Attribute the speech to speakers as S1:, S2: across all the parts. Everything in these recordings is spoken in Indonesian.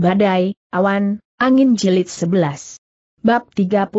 S1: Badai, Awan, Angin Jilid 11. Bab 31.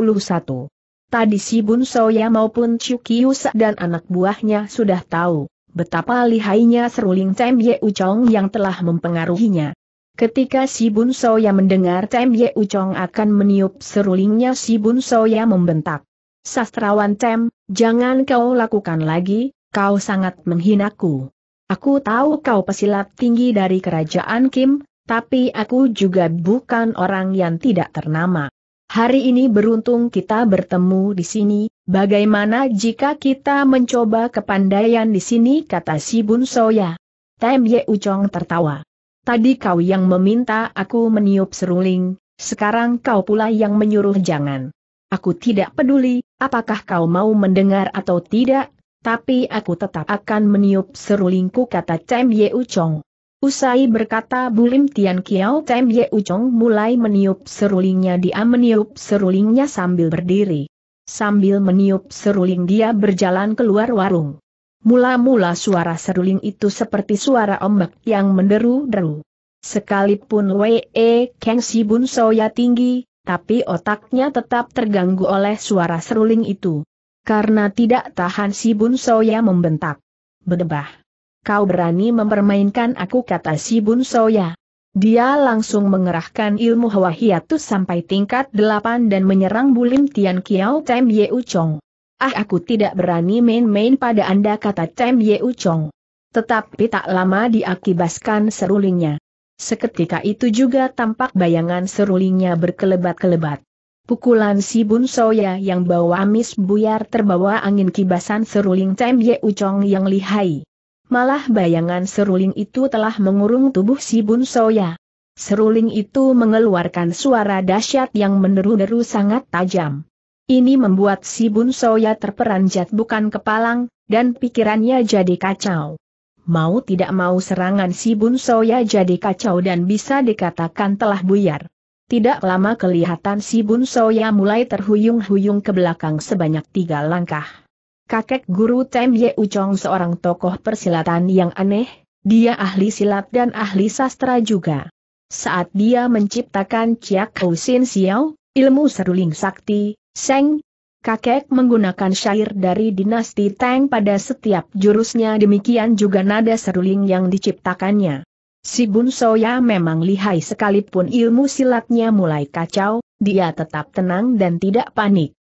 S1: Tadi si Bun Soya maupun Chukiusa dan anak buahnya sudah tahu betapa lihainya seruling Tem Ye Uchong yang telah mempengaruhinya. Ketika si Bun Soya mendengar Tem Ye Uchong akan meniup serulingnya si Bun Soya membentak. Sastrawan Tem, jangan kau lakukan lagi, kau sangat menghinaku. Aku tahu kau pesilat tinggi dari kerajaan Kim, tapi aku juga bukan orang yang tidak ternama. Hari ini beruntung kita bertemu di sini, bagaimana jika kita mencoba kepandaian di sini kata si Bun Soya. Tem Ye Ucong tertawa. Tadi kau yang meminta aku meniup seruling, sekarang kau pula yang menyuruh jangan. Aku tidak peduli, apakah kau mau mendengar atau tidak, tapi aku tetap akan meniup serulingku kata Tem Ye Ucong. Usai berkata Bulim Tian Kiao Tem Ye Uchong mulai meniup serulingnya dia meniup serulingnya sambil berdiri. Sambil meniup seruling dia berjalan keluar warung. Mula-mula suara seruling itu seperti suara ombak yang menderu-deru. Sekalipun Wee Kang Bun Soya tinggi, tapi otaknya tetap terganggu oleh suara seruling itu. Karena tidak tahan Bun Soya membentak. Bedebah kau berani mempermainkan aku kata si Bun Soya. Dia langsung mengerahkan ilmu Hwa Hiatus sampai tingkat delapan dan menyerang Bulim Tian Kiao Tem Ye Uchong. Ah aku tidak berani main-main pada anda kata Tem Ye Uchong. Tetapi tak lama diakibaskan serulingnya. Seketika itu juga tampak bayangan serulingnya berkelebat-kelebat. Pukulan si Bun Soya yang bawa amis buyar terbawa angin kibasan seruling Tem Ye Uchong yang lihai. Malah bayangan seruling itu telah mengurung tubuh si Bun Soya. Seruling itu mengeluarkan suara dahsyat yang meneru deru sangat tajam. Ini membuat si Bun Soya terperanjat bukan kepalang, dan pikirannya jadi kacau. Mau tidak mau serangan si Bun Soya jadi kacau dan bisa dikatakan telah buyar. Tidak lama kelihatan si Bun Soya mulai terhuyung-huyung ke belakang sebanyak tiga langkah kakek guru Tem Ye Uchong seorang tokoh persilatan yang aneh, dia ahli silat dan ahli sastra juga. Saat dia menciptakan Chiak Kau Sin Xiao, ilmu seruling sakti, Seng, kakek menggunakan syair dari dinasti Tang pada setiap jurusnya demikian juga nada seruling yang diciptakannya. Si Bun Soya memang lihai sekalipun ilmu silatnya mulai kacau, dia tetap tenang dan tidak panik.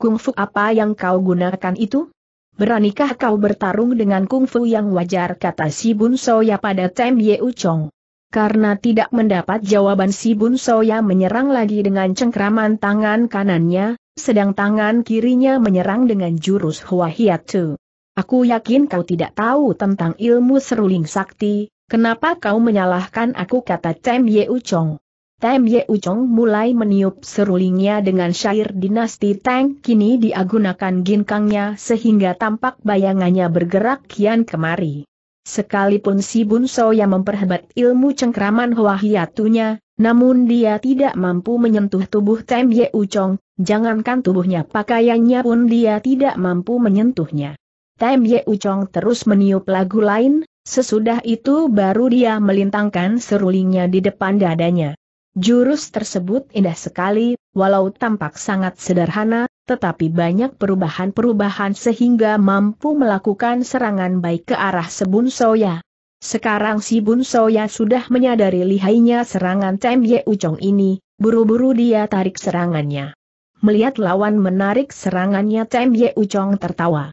S1: Kung Fu apa yang kau gunakan itu? Beranikah kau bertarung dengan kungfu yang wajar kata si Bun Soya pada Tem Ye Uchong. Karena tidak mendapat jawaban si Bun Soya menyerang lagi dengan cengkraman tangan kanannya, sedang tangan kirinya menyerang dengan jurus Hua Hiatu. Aku yakin kau tidak tahu tentang ilmu seruling sakti, kenapa kau menyalahkan aku kata Tem Ye Uchong. Tem Ye Uchong mulai meniup serulingnya dengan syair dinasti Tang kini diagunakan ginkangnya sehingga tampak bayangannya bergerak kian kemari. Sekalipun si So yang memperhebat ilmu cengkraman hiatunya, namun dia tidak mampu menyentuh tubuh Tem Ye Uchong, jangankan tubuhnya pakaiannya pun dia tidak mampu menyentuhnya. Tem Ye Uchong terus meniup lagu lain, sesudah itu baru dia melintangkan serulingnya di depan dadanya. Jurus tersebut indah sekali, walau tampak sangat sederhana, tetapi banyak perubahan-perubahan sehingga mampu melakukan serangan baik ke arah Sebun Soya. Sekarang si Bun Soya sudah menyadari lihainya serangan Tem Ye Ucong ini, buru-buru dia tarik serangannya. Melihat lawan menarik serangannya Tem Ye Ucong tertawa.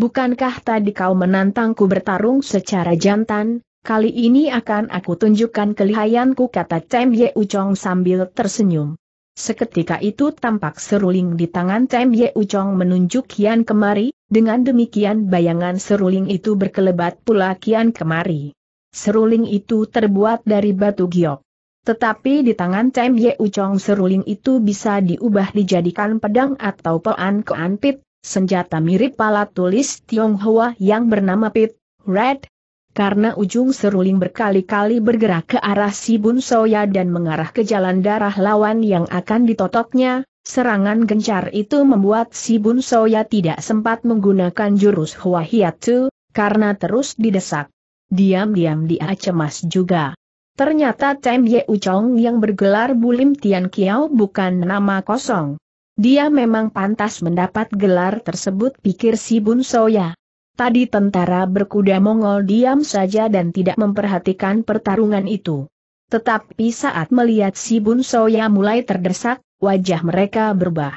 S1: Bukankah tadi kau menantangku bertarung secara jantan, Kali ini akan aku tunjukkan kelihayanku kata Cem Ye Uchong sambil tersenyum. Seketika itu tampak seruling di tangan Cem Ye Uchong menunjuk kian kemari, dengan demikian bayangan seruling itu berkelebat pula kian kemari. Seruling itu terbuat dari batu giok. Tetapi di tangan Cem Ye Uchong seruling itu bisa diubah dijadikan pedang atau pean keanpit, senjata mirip pala tulis Tionghoa yang bernama pit, red, karena ujung seruling berkali-kali bergerak ke arah si Bun Soya dan mengarah ke jalan darah lawan yang akan ditotoknya, serangan gencar itu membuat si Bun Soya tidak sempat menggunakan jurus Hua Hiatu, karena terus didesak. Diam-diam dia cemas juga. Ternyata Tem Ye Uchong yang bergelar Bulim Tian Kiao bukan nama kosong. Dia memang pantas mendapat gelar tersebut pikir si Bun Soya. Tadi tentara berkuda Mongol diam saja dan tidak memperhatikan pertarungan itu. Tetapi saat melihat si Bun Soya mulai terdesak, wajah mereka berubah.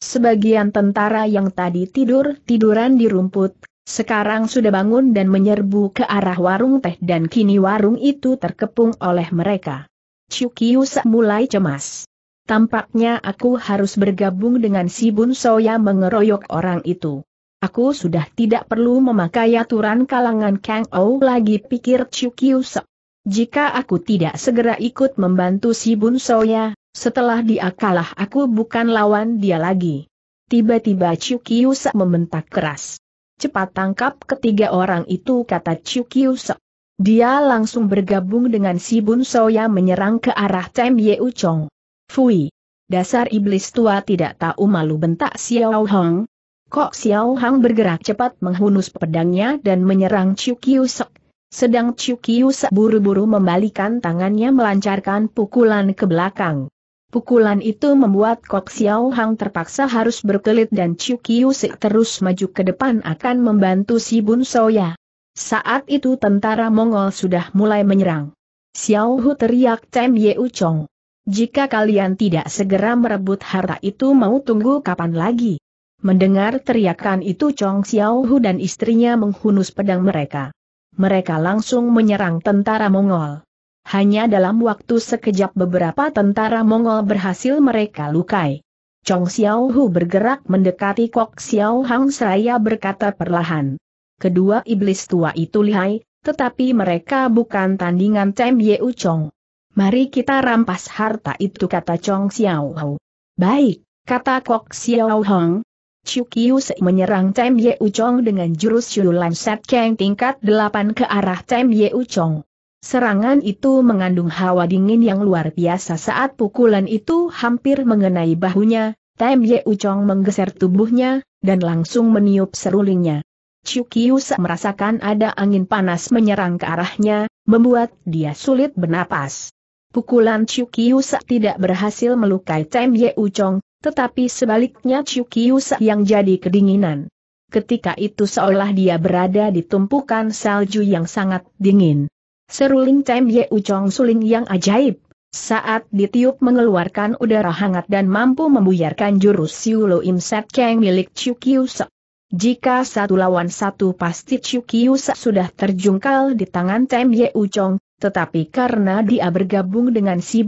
S1: Sebagian tentara yang tadi tidur-tiduran di rumput, sekarang sudah bangun dan menyerbu ke arah warung teh dan kini warung itu terkepung oleh mereka. Chukiu mulai cemas. Tampaknya aku harus bergabung dengan si Bun Soya mengeroyok orang itu. Aku sudah tidak perlu memakai aturan kalangan Kang Ou lagi pikir Chiu Kiu Jika aku tidak segera ikut membantu si Bun Soya, setelah dia kalah aku bukan lawan dia lagi. Tiba-tiba Chiu Kiu membentak keras. Cepat tangkap ketiga orang itu kata Chiu Kiu Dia langsung bergabung dengan si Bun Soya menyerang ke arah Tem Ye Uchong. Fui! Dasar iblis tua tidak tahu malu bentak Xiao Hong, Kok Xiao Hang bergerak cepat menghunus pedangnya dan menyerang Chiu Sek. Sedang Chiu Sek buru-buru membalikan tangannya melancarkan pukulan ke belakang. Pukulan itu membuat Kok Xiao Hang terpaksa harus berkelit dan Chiu Sek terus maju ke depan akan membantu si Bun Soya. Saat itu tentara Mongol sudah mulai menyerang. Xiao Hu teriak Tem Ye U Chong. Jika kalian tidak segera merebut harta itu mau tunggu kapan lagi? Mendengar teriakan itu Chong Xiaohu dan istrinya menghunus pedang mereka. Mereka langsung menyerang tentara Mongol. Hanya dalam waktu sekejap beberapa tentara Mongol berhasil mereka lukai. Chong Xiaohu bergerak mendekati Kok Xiao Hang seraya berkata perlahan. Kedua iblis tua itu lihai, tetapi mereka bukan tandingan Tem Yeu Chong. Mari kita rampas harta itu kata Chong Xiaohu. Baik, kata Kok Xiao Hong, Chu Kiu Se menyerang Tem Ye Uchong dengan jurus Yu Sat Kang tingkat 8 ke arah Tem Ye Uchong. Serangan itu mengandung hawa dingin yang luar biasa saat pukulan itu hampir mengenai bahunya, Tem Ye Uchong menggeser tubuhnya, dan langsung meniup serulingnya. Chu Kiu Se merasakan ada angin panas menyerang ke arahnya, membuat dia sulit bernapas. Pukulan Chu Kiu Se tidak berhasil melukai Tem Ye Uchong, tetapi sebaliknya Chukyusa yang jadi kedinginan. Ketika itu seolah dia berada di tumpukan salju yang sangat dingin. Seruling Tem Ye Uchong suling yang ajaib. Saat ditiup mengeluarkan udara hangat dan mampu membuyarkan jurus Siulo Imset Kang milik Chukyusa. Jika satu lawan satu pasti Chukyusa sudah terjungkal di tangan Tem Ye Uchong, tetapi karena dia bergabung dengan si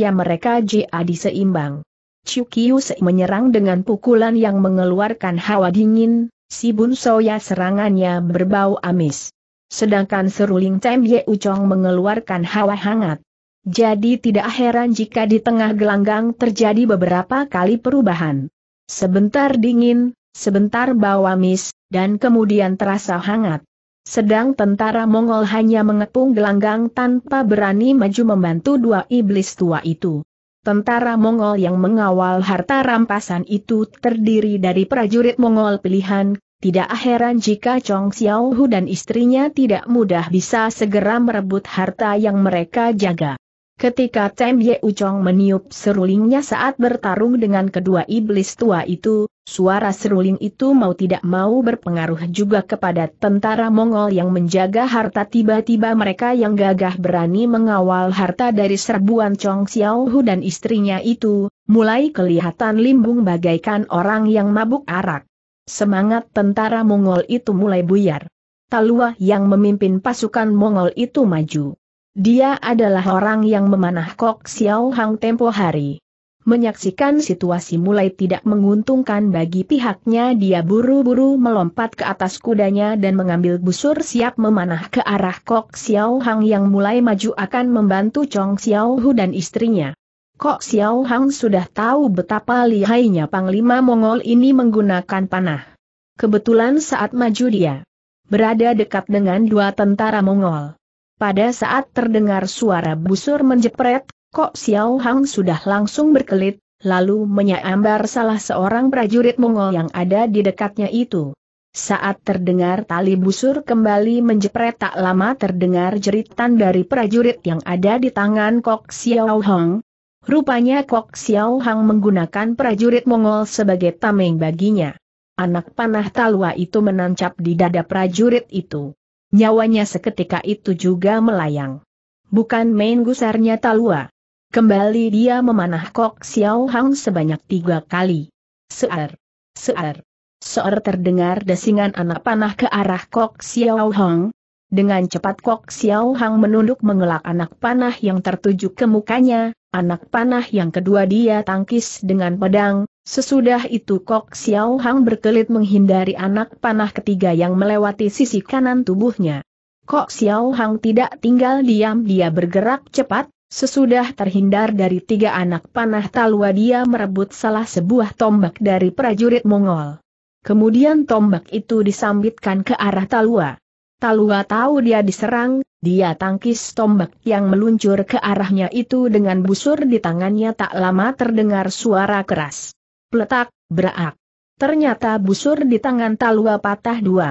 S1: yang mereka jadi seimbang. Chukiusei menyerang dengan pukulan yang mengeluarkan hawa dingin, si Bun Soya serangannya berbau amis. Sedangkan seruling Tem Ye Uchong mengeluarkan hawa hangat. Jadi tidak heran jika di tengah gelanggang terjadi beberapa kali perubahan. Sebentar dingin, sebentar bau amis, dan kemudian terasa hangat. Sedang tentara Mongol hanya mengepung gelanggang tanpa berani maju membantu dua iblis tua itu. Tentara Mongol yang mengawal harta rampasan itu terdiri dari prajurit Mongol pilihan, tidak heran jika Chong Xiaohu dan istrinya tidak mudah bisa segera merebut harta yang mereka jaga. Ketika Tem Ye Uchong meniup serulingnya saat bertarung dengan kedua iblis tua itu, suara seruling itu mau tidak mau berpengaruh juga kepada tentara Mongol yang menjaga harta tiba-tiba mereka yang gagah berani mengawal harta dari serbuan Chong Xiaohu dan istrinya itu, mulai kelihatan limbung bagaikan orang yang mabuk arak. Semangat tentara Mongol itu mulai buyar. Talua yang memimpin pasukan Mongol itu maju dia adalah orang yang memanah Kok Xiao Hang tempo hari. Menyaksikan situasi mulai tidak menguntungkan bagi pihaknya dia buru-buru melompat ke atas kudanya dan mengambil busur siap memanah ke arah Kok Xiao Hang yang mulai maju akan membantu Chong Xiao Hu dan istrinya. Kok Xiao Hang sudah tahu betapa lihainya Panglima Mongol ini menggunakan panah. Kebetulan saat maju dia berada dekat dengan dua tentara Mongol. Pada saat terdengar suara busur menjepret, Kok Xiao Hang sudah langsung berkelit, lalu menyambar salah seorang prajurit Mongol yang ada di dekatnya itu. Saat terdengar tali busur kembali menjepret tak lama terdengar jeritan dari prajurit yang ada di tangan Kok Xiao Hang. Rupanya Kok Xiao Hang menggunakan prajurit Mongol sebagai tameng baginya. Anak panah talua itu menancap di dada prajurit itu. Nyawanya seketika itu juga melayang. Bukan main gusarnya Talua. Kembali dia memanah Kok Xiao Hang sebanyak tiga kali. Seer, seer, seer terdengar desingan anak panah ke arah Kok Xiao Hang. Dengan cepat Kok Xiao Hang menunduk mengelak anak panah yang tertuju ke mukanya, anak panah yang kedua dia tangkis dengan pedang, Sesudah itu Kok Xiao Hang berkelit menghindari anak panah ketiga yang melewati sisi kanan tubuhnya. Kok Xiao Hang tidak tinggal diam dia bergerak cepat, sesudah terhindar dari tiga anak panah talwa dia merebut salah sebuah tombak dari prajurit Mongol. Kemudian tombak itu disambitkan ke arah talwa. Talua tahu dia diserang, dia tangkis tombak yang meluncur ke arahnya itu dengan busur di tangannya tak lama terdengar suara keras. Peletak, berak. Ternyata busur di tangan Talua patah dua.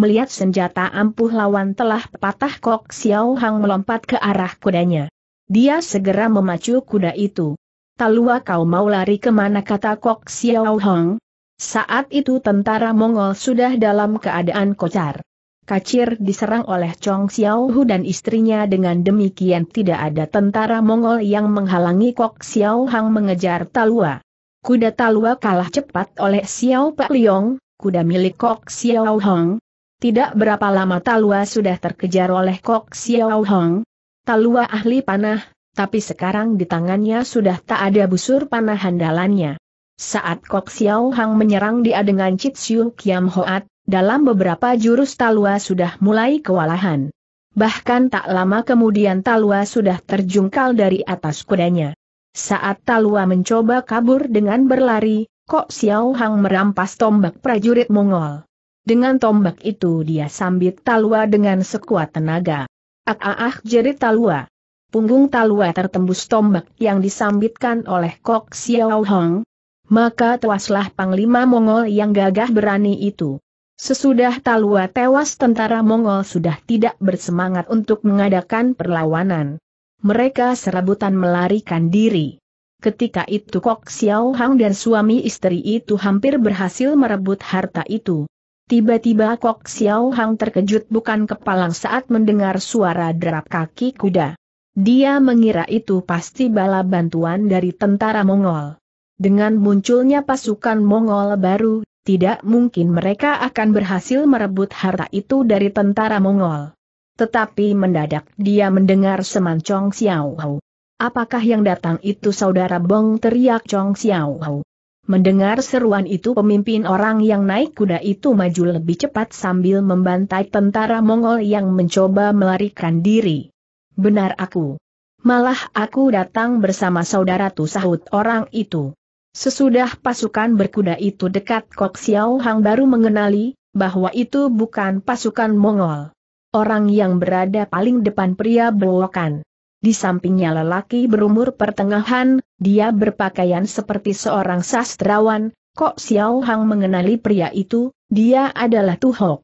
S1: Melihat senjata ampuh lawan telah patah kok Xiao Hang melompat ke arah kudanya. Dia segera memacu kuda itu. Talua kau mau lari kemana kata kok Xiao Hang? Saat itu tentara Mongol sudah dalam keadaan kocar. Kacir diserang oleh Chong Xiao Hu dan istrinya dengan demikian tidak ada tentara Mongol yang menghalangi Kok Xiao Hang mengejar Talua. Kuda Talua kalah cepat oleh Xiao Pak Liong, kuda milik Kok Xiao Hong. Tidak berapa lama Talua sudah terkejar oleh Kok Xiao Hong. Talua ahli panah, tapi sekarang di tangannya sudah tak ada busur panah handalannya. Saat Kok Xiao Hong menyerang dia dengan Chit Siu Kiam Hoat, dalam beberapa jurus Talua sudah mulai kewalahan. Bahkan tak lama kemudian Talua sudah terjungkal dari atas kudanya. Saat Talua mencoba kabur dengan berlari, Kok Xiao Hang merampas tombak prajurit Mongol. Dengan tombak itu dia sambit Talua dengan sekuat tenaga. Ah ah ah jerit Talua. Punggung Talua tertembus tombak yang disambitkan oleh Kok Xiao Hang. Maka tewaslah Panglima Mongol yang gagah berani itu. Sesudah Talua tewas tentara Mongol sudah tidak bersemangat untuk mengadakan perlawanan mereka serabutan melarikan diri. Ketika itu Kok Xiao Hang dan suami istri itu hampir berhasil merebut harta itu. Tiba-tiba Kok Xiao Hang terkejut bukan kepalang saat mendengar suara derap kaki kuda. Dia mengira itu pasti bala bantuan dari tentara Mongol. Dengan munculnya pasukan Mongol baru, tidak mungkin mereka akan berhasil merebut harta itu dari tentara Mongol. Tetapi mendadak dia mendengar semancong Xiao Hou. Apakah yang datang itu saudara Bong teriak Chong Xiao Hou. Mendengar seruan itu pemimpin orang yang naik kuda itu maju lebih cepat sambil membantai tentara Mongol yang mencoba melarikan diri. Benar aku. Malah aku datang bersama saudara tu sahut orang itu. Sesudah pasukan berkuda itu dekat Kok Xiao Hang baru mengenali, bahwa itu bukan pasukan Mongol orang yang berada paling depan pria belokan. Di sampingnya lelaki berumur pertengahan, dia berpakaian seperti seorang sastrawan, kok Xiao Hang mengenali pria itu, dia adalah Tuhok.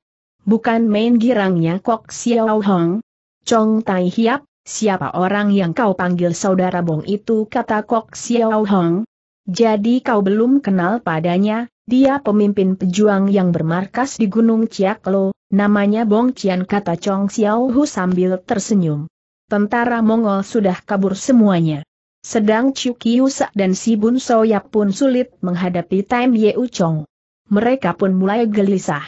S1: Bukan main girangnya kok Xiao Hang. Chong Tai Hiap, siapa orang yang kau panggil saudara Bong itu kata kok Xiao Hang, jadi kau belum kenal padanya, dia pemimpin pejuang yang bermarkas di Gunung Ciaklo, namanya Bong Cian kata Chong Xiao Hu sambil tersenyum. Tentara Mongol sudah kabur semuanya. Sedang Chiu Kiusa dan Si Bun Soya pun sulit menghadapi Time Yeu Chong. Mereka pun mulai gelisah.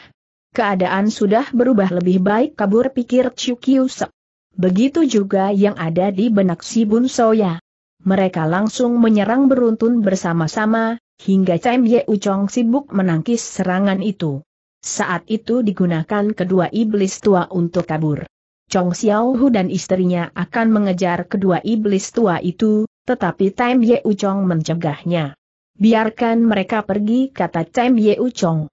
S1: Keadaan sudah berubah lebih baik kabur pikir Chiu Kiusa. Begitu juga yang ada di benak si Bun Soya mereka langsung menyerang beruntun bersama-sama, hingga Cham Ye Uchong sibuk menangkis serangan itu. Saat itu digunakan kedua iblis tua untuk kabur. Chong Xiao Hu dan istrinya akan mengejar kedua iblis tua itu, tetapi Time Ye Uchong mencegahnya. Biarkan mereka pergi kata Time Ye Uchong.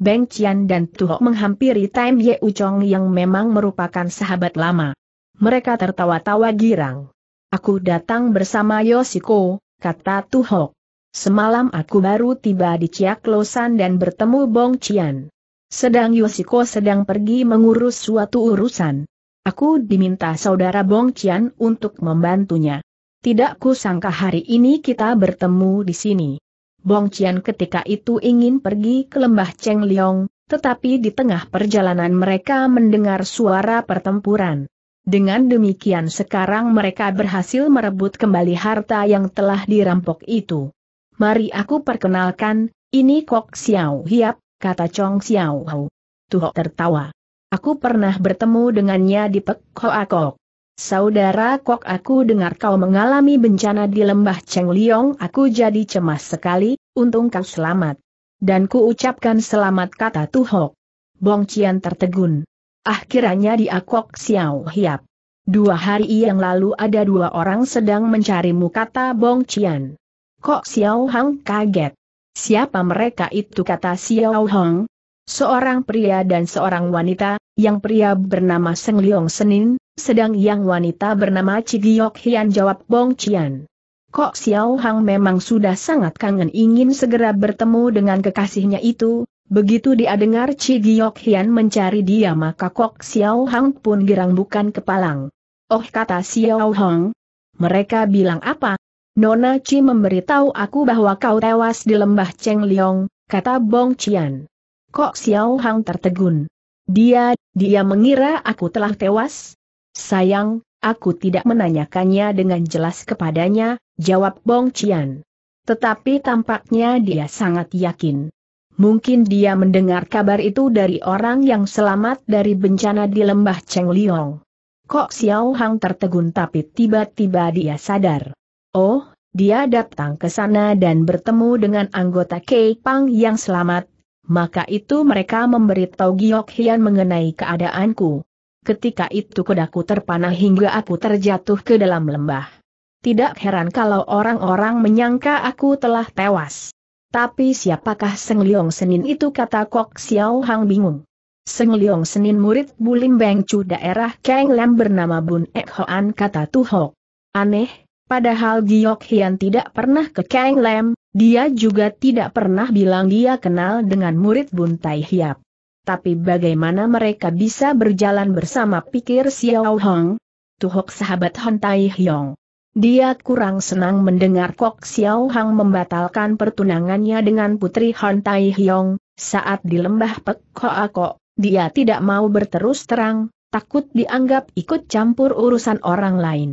S1: Beng Qian dan Tuho menghampiri Time Ye Uchong yang memang merupakan sahabat lama. Mereka tertawa-tawa girang. Aku datang bersama Yoshiko, kata Tuhok. Semalam aku baru tiba di Ciaklosan dan bertemu Bong Cian. Sedang Yoshiko sedang pergi mengurus suatu urusan. Aku diminta saudara Bong Cian untuk membantunya. Tidak kusangka hari ini kita bertemu di sini. Bong Cian ketika itu ingin pergi ke lembah Cheng Liong, tetapi di tengah perjalanan mereka mendengar suara pertempuran. Dengan demikian sekarang mereka berhasil merebut kembali harta yang telah dirampok itu. Mari aku perkenalkan, ini Kok Xiao Hiap, kata Chong Xiao Hou. Tuho tertawa. Aku pernah bertemu dengannya di Pek Hoa Kok. Saudara Kok aku dengar kau mengalami bencana di lembah Cheng Liong aku jadi cemas sekali, untung kau selamat. Dan ku ucapkan selamat kata Tuhok. Bong Cian tertegun. Akhirnya kiranya dia Kok Xiao Hiap. Dua hari yang lalu ada dua orang sedang mencarimu kata Bong Cian. Kok Xiao Hang kaget. Siapa mereka itu kata Xiao Hong. Seorang pria dan seorang wanita, yang pria bernama Seng Leong Senin, sedang yang wanita bernama Cigiok Hian jawab Bong Cian. Kok Xiao Hang memang sudah sangat kangen ingin segera bertemu dengan kekasihnya itu, begitu dia dengar Chi Giok Hian mencari dia maka Kok Xiao Hang pun girang bukan kepalang. Oh kata Xiao Hang. Mereka bilang apa? Nona Chi memberitahu aku bahwa kau tewas di lembah Cheng Liong, kata Bong Qian. Kok Xiao Hang tertegun. Dia, dia mengira aku telah tewas? Sayang, aku tidak menanyakannya dengan jelas kepadanya, jawab Bong Cian. Tetapi tampaknya dia sangat yakin. Mungkin dia mendengar kabar itu dari orang yang selamat dari bencana di lembah Cheng Liong. Kok Xiao Hang tertegun tapi tiba-tiba dia sadar. Oh, dia datang ke sana dan bertemu dengan anggota Kei Pang yang selamat, maka itu mereka memberitahu Giok Hian mengenai keadaanku. Ketika itu kudaku terpanah hingga aku terjatuh ke dalam lembah tidak heran kalau orang-orang menyangka aku telah tewas. Tapi siapakah Seng Liong Senin itu kata Kok Xiao Hang bingung. Seng Liong Senin murid Bulim Beng Chu daerah Kang Lam bernama Bun Ek Hoan kata Tu Hok. Aneh, padahal Giok Hian tidak pernah ke Kang Lam, dia juga tidak pernah bilang dia kenal dengan murid Bun Tai Hiap. Tapi bagaimana mereka bisa berjalan bersama pikir Xiao Hang. Hong? Hok sahabat Hon Tai Hiong. Dia kurang senang mendengar Kok Xiao Hang membatalkan pertunangannya dengan Putri Han Tai Hyong, saat di lembah Pek Hoa Kok, dia tidak mau berterus terang, takut dianggap ikut campur urusan orang lain.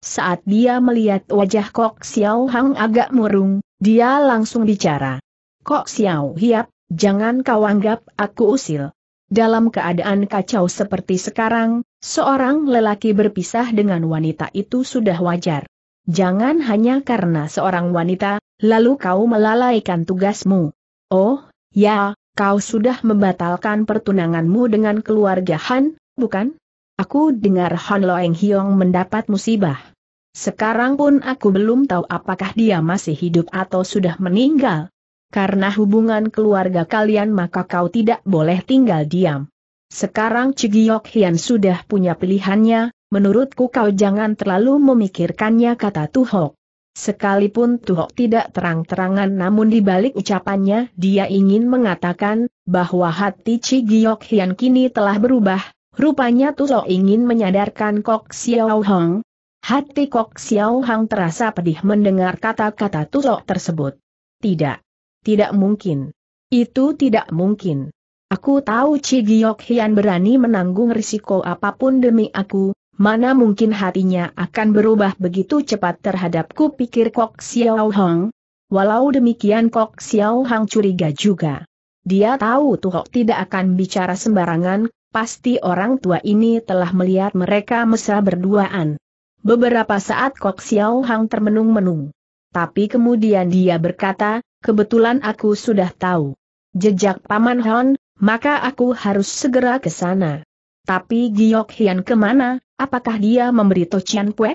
S1: Saat dia melihat wajah Kok Xiao Hang agak murung, dia langsung bicara. Kok Xiao Hiap, jangan kau anggap aku usil. Dalam keadaan kacau seperti sekarang, Seorang lelaki berpisah dengan wanita itu sudah wajar. Jangan hanya karena seorang wanita, lalu kau melalaikan tugasmu. Oh, ya, kau sudah membatalkan pertunanganmu dengan keluarga Han, bukan? Aku dengar Han Loeng Hiong mendapat musibah. Sekarang pun aku belum tahu apakah dia masih hidup atau sudah meninggal. Karena hubungan keluarga kalian maka kau tidak boleh tinggal diam. Sekarang Cigiok Hian sudah punya pilihannya, menurutku kau jangan terlalu memikirkannya kata Tuhok. Sekalipun Tuhok tidak terang-terangan namun di balik ucapannya dia ingin mengatakan bahwa hati Cigiok Hian kini telah berubah, rupanya Tuhok ingin menyadarkan Kok Xiao Hong. Hati Kok Xiao Hong terasa pedih mendengar kata-kata Tuhok tersebut. Tidak. Tidak mungkin. Itu tidak mungkin. Aku tahu Chi Giok Hian berani menanggung risiko apapun demi aku, mana mungkin hatinya akan berubah begitu cepat terhadapku pikir Kok Xiao Hong. Walau demikian Kok Xiao Hong curiga juga. Dia tahu Tuhok tidak akan bicara sembarangan, pasti orang tua ini telah melihat mereka mesra berduaan. Beberapa saat Kok Xiao Hong termenung-menung. Tapi kemudian dia berkata, kebetulan aku sudah tahu. Jejak Paman Hon, maka aku harus segera ke sana. Tapi Giok Hian kemana, apakah dia memberi Tocian Pue?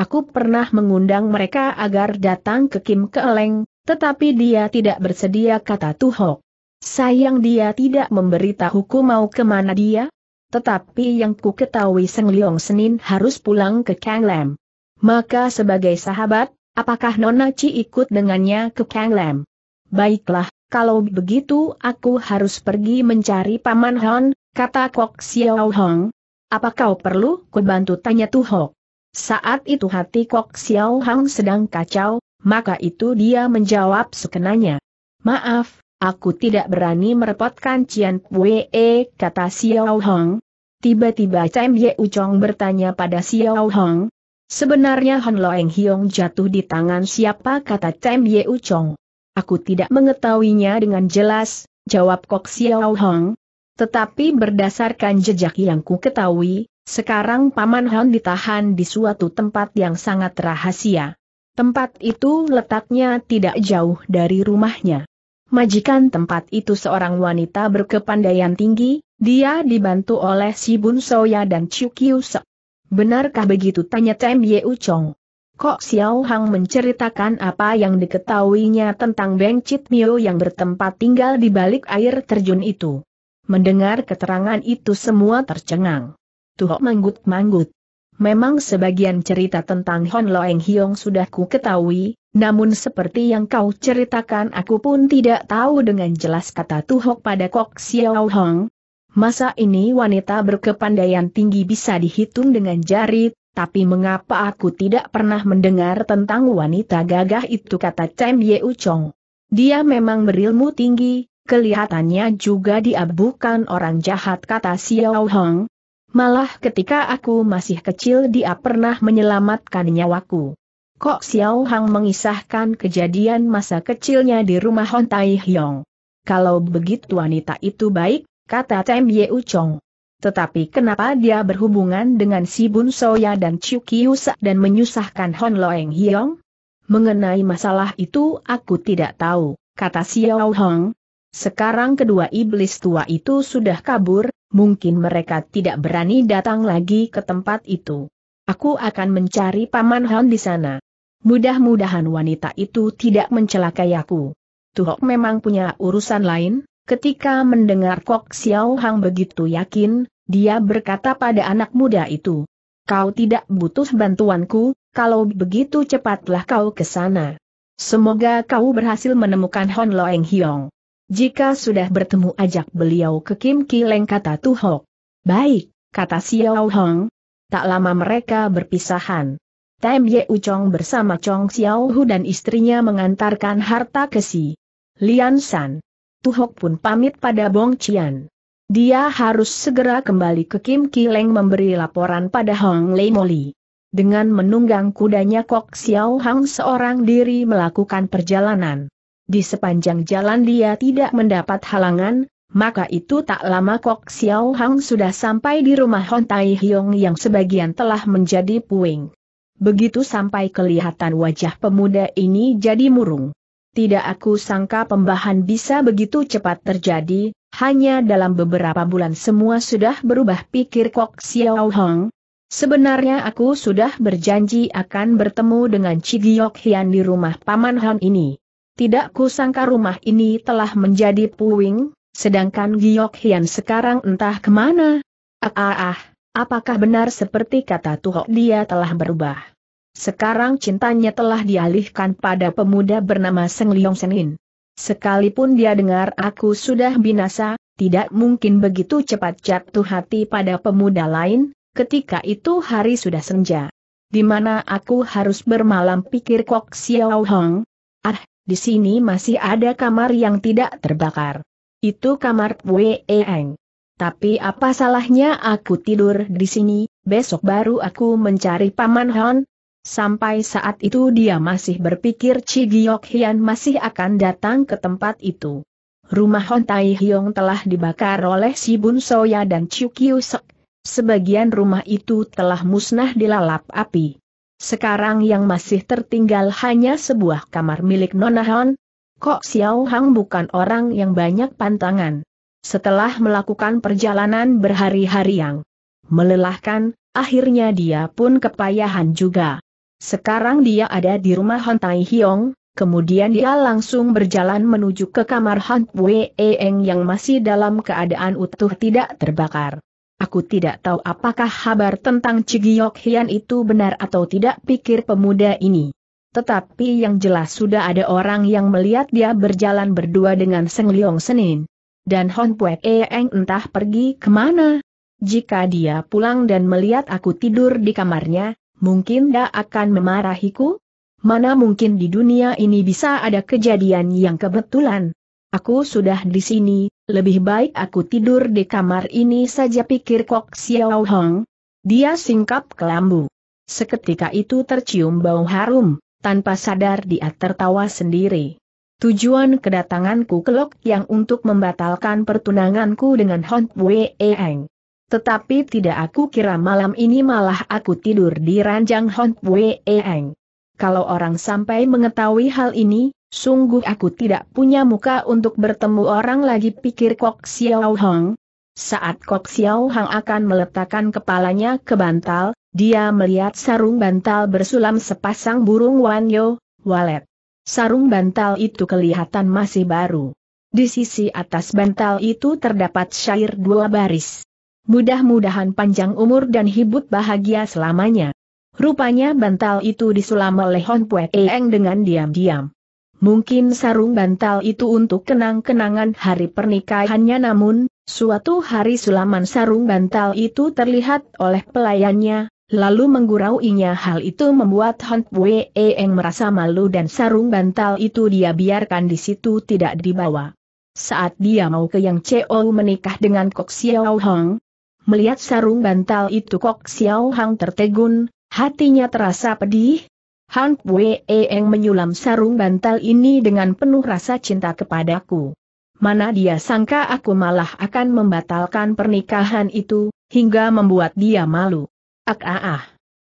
S1: Aku pernah mengundang mereka agar datang ke Kim Keeleng, tetapi dia tidak bersedia kata Tuhok. Sayang dia tidak memberitahuku mau kemana dia, tetapi yang ku ketahui Seng Leong Senin harus pulang ke Kang Lam. Maka sebagai sahabat, apakah Nona Chi ikut dengannya ke Kang Lam? Baiklah, kalau begitu aku harus pergi mencari Paman Hon, kata Kok Xiao Hong. Apa kau perlu bantu?" tanya Tuhok? Saat itu hati Kok Xiao Hong sedang kacau, maka itu dia menjawab sekenanya. Maaf, aku tidak berani merepotkan Cian Wee, kata Xiao Hong. Tiba-tiba Cem Ye Uchong bertanya pada Xiao Hong. Sebenarnya Hon Loeng Hiong jatuh di tangan siapa kata Cem Ye Uchong. Aku tidak mengetahuinya dengan jelas, jawab Kok Xiao Hong. Tetapi berdasarkan jejak yang ku ketahui, sekarang Paman Hong ditahan di suatu tempat yang sangat rahasia. Tempat itu letaknya tidak jauh dari rumahnya. Majikan tempat itu seorang wanita berkepandaian tinggi, dia dibantu oleh si Bun Soya dan Chiu Kiu Sek. Benarkah begitu tanya Tem Ye Uchong? Kok Xiao Hang menceritakan apa yang diketahuinya tentang Beng Chit Mio yang bertempat tinggal di balik air terjun itu. Mendengar keterangan itu semua tercengang. Tuhok manggut-manggut. Memang sebagian cerita tentang Hon Loeng Hiong sudah ku ketahui, namun seperti yang kau ceritakan aku pun tidak tahu dengan jelas kata Tuhok pada Kok Xiao Hang. Masa ini wanita berkepandaian tinggi bisa dihitung dengan jari tapi mengapa aku tidak pernah mendengar tentang wanita gagah itu kata Chen Ye Uchong. Dia memang berilmu tinggi, kelihatannya juga dia bukan orang jahat kata Xiao Hong. Malah ketika aku masih kecil dia pernah menyelamatkan nyawaku. Kok Xiao Hong mengisahkan kejadian masa kecilnya di rumah Hon Tai Hyong. Kalau begitu wanita itu baik, kata Tem Ye Uchong. Tetapi kenapa dia berhubungan dengan si Bun Soya dan Chiu Kiusa dan menyusahkan Hon Loeng Hiong? Mengenai masalah itu aku tidak tahu, kata Xiao Hong. Sekarang kedua iblis tua itu sudah kabur, mungkin mereka tidak berani datang lagi ke tempat itu. Aku akan mencari Paman Hon di sana. Mudah-mudahan wanita itu tidak mencelakai aku. Tuhok memang punya urusan lain? Ketika mendengar Kok Xiao Hang begitu yakin, dia berkata pada anak muda itu, Kau tidak butuh bantuanku, kalau begitu cepatlah kau ke sana. Semoga kau berhasil menemukan Hon Loeng Hiong. Jika sudah bertemu ajak beliau ke Kim Kileng kata Tu Tuhok. Baik, kata Xiao Hong. Tak lama mereka berpisahan. Tem Ye Uchong bersama Chong Xiao Hu dan istrinya mengantarkan harta ke Si Lian San. Tuhok pun pamit pada Bong Cian. Dia harus segera kembali ke Kim Kileng memberi laporan pada Hong Lei Moli. Dengan menunggang kudanya Kok Xiao Hang seorang diri melakukan perjalanan. Di sepanjang jalan dia tidak mendapat halangan, maka itu tak lama Kok Xiao Hang sudah sampai di rumah Hon Tai Hyong yang sebagian telah menjadi puing. Begitu sampai kelihatan wajah pemuda ini jadi murung. Tidak aku sangka pembahan bisa begitu cepat terjadi, hanya dalam beberapa bulan semua sudah berubah pikir Kok Xiao Hong. Sebenarnya aku sudah berjanji akan bertemu dengan Cigiok Hian di rumah Paman Hong ini. Tidak sangka rumah ini telah menjadi puing, sedangkan Giok Hian sekarang entah kemana. Ah ah ah, apakah benar seperti kata Tuhok dia telah berubah? Sekarang cintanya telah dialihkan pada pemuda bernama Seng Leong Senin. Sekalipun dia dengar aku sudah binasa, tidak mungkin begitu cepat jatuh hati pada pemuda lain, ketika itu hari sudah senja. Di mana aku harus bermalam pikir Kok Xiao Hong? Ah, di sini masih ada kamar yang tidak terbakar. Itu kamar Wei Eng. Tapi apa salahnya aku tidur di sini, besok baru aku mencari Paman Hon, Sampai saat itu dia masih berpikir Chi Giok Hian masih akan datang ke tempat itu. Rumah Hon Tai Hyong telah dibakar oleh si Bun Soya dan Chiu Kiu Sek. Sebagian rumah itu telah musnah dilalap api. Sekarang yang masih tertinggal hanya sebuah kamar milik Nona Hon. Kok Xiao Hang bukan orang yang banyak pantangan. Setelah melakukan perjalanan berhari-hari yang melelahkan, akhirnya dia pun kepayahan juga. Sekarang dia ada di rumah Han Tai Hiong, kemudian dia langsung berjalan menuju ke kamar Han Pue Eng yang masih dalam keadaan utuh tidak terbakar. Aku tidak tahu apakah kabar tentang Cigiok Hian itu benar atau tidak pikir pemuda ini. Tetapi yang jelas sudah ada orang yang melihat dia berjalan berdua dengan Seng Leong Senin. Dan Hon Pue Eng entah pergi kemana. Jika dia pulang dan melihat aku tidur di kamarnya, mungkin dia akan memarahiku? Mana mungkin di dunia ini bisa ada kejadian yang kebetulan? Aku sudah di sini, lebih baik aku tidur di kamar ini saja pikir Kok Xiao Hong. Dia singkap kelambu. Seketika itu tercium bau harum, tanpa sadar dia tertawa sendiri. Tujuan kedatanganku kelok yang untuk membatalkan pertunanganku dengan Hong Wei Eng. Tetapi tidak aku kira malam ini malah aku tidur di ranjang Hon Pue Eng. Kalau orang sampai mengetahui hal ini, sungguh aku tidak punya muka untuk bertemu orang lagi pikir Kok Xiao Hong. Saat Kok Xiao Hong akan meletakkan kepalanya ke bantal, dia melihat sarung bantal bersulam sepasang burung wanyo, walet. Sarung bantal itu kelihatan masih baru. Di sisi atas bantal itu terdapat syair dua baris. Mudah-mudahan panjang umur dan hibut bahagia selamanya. Rupanya bantal itu disulam oleh Hon Pue Eng dengan diam-diam. Mungkin sarung bantal itu untuk kenang-kenangan hari pernikahannya namun, suatu hari sulaman sarung bantal itu terlihat oleh pelayannya, lalu menggurauinya hal itu membuat Hon Pue Eng merasa malu dan sarung bantal itu dia biarkan di situ tidak dibawa. Saat dia mau ke Yang Cheo menikah dengan Kok Xiao Hong, Melihat sarung bantal itu Kok Xiao Hang tertegun, hatinya terasa pedih. Han Wei Eng menyulam sarung bantal ini dengan penuh rasa cinta kepadaku. Mana dia sangka aku malah akan membatalkan pernikahan itu, hingga membuat dia malu. Ak ah, ah ah.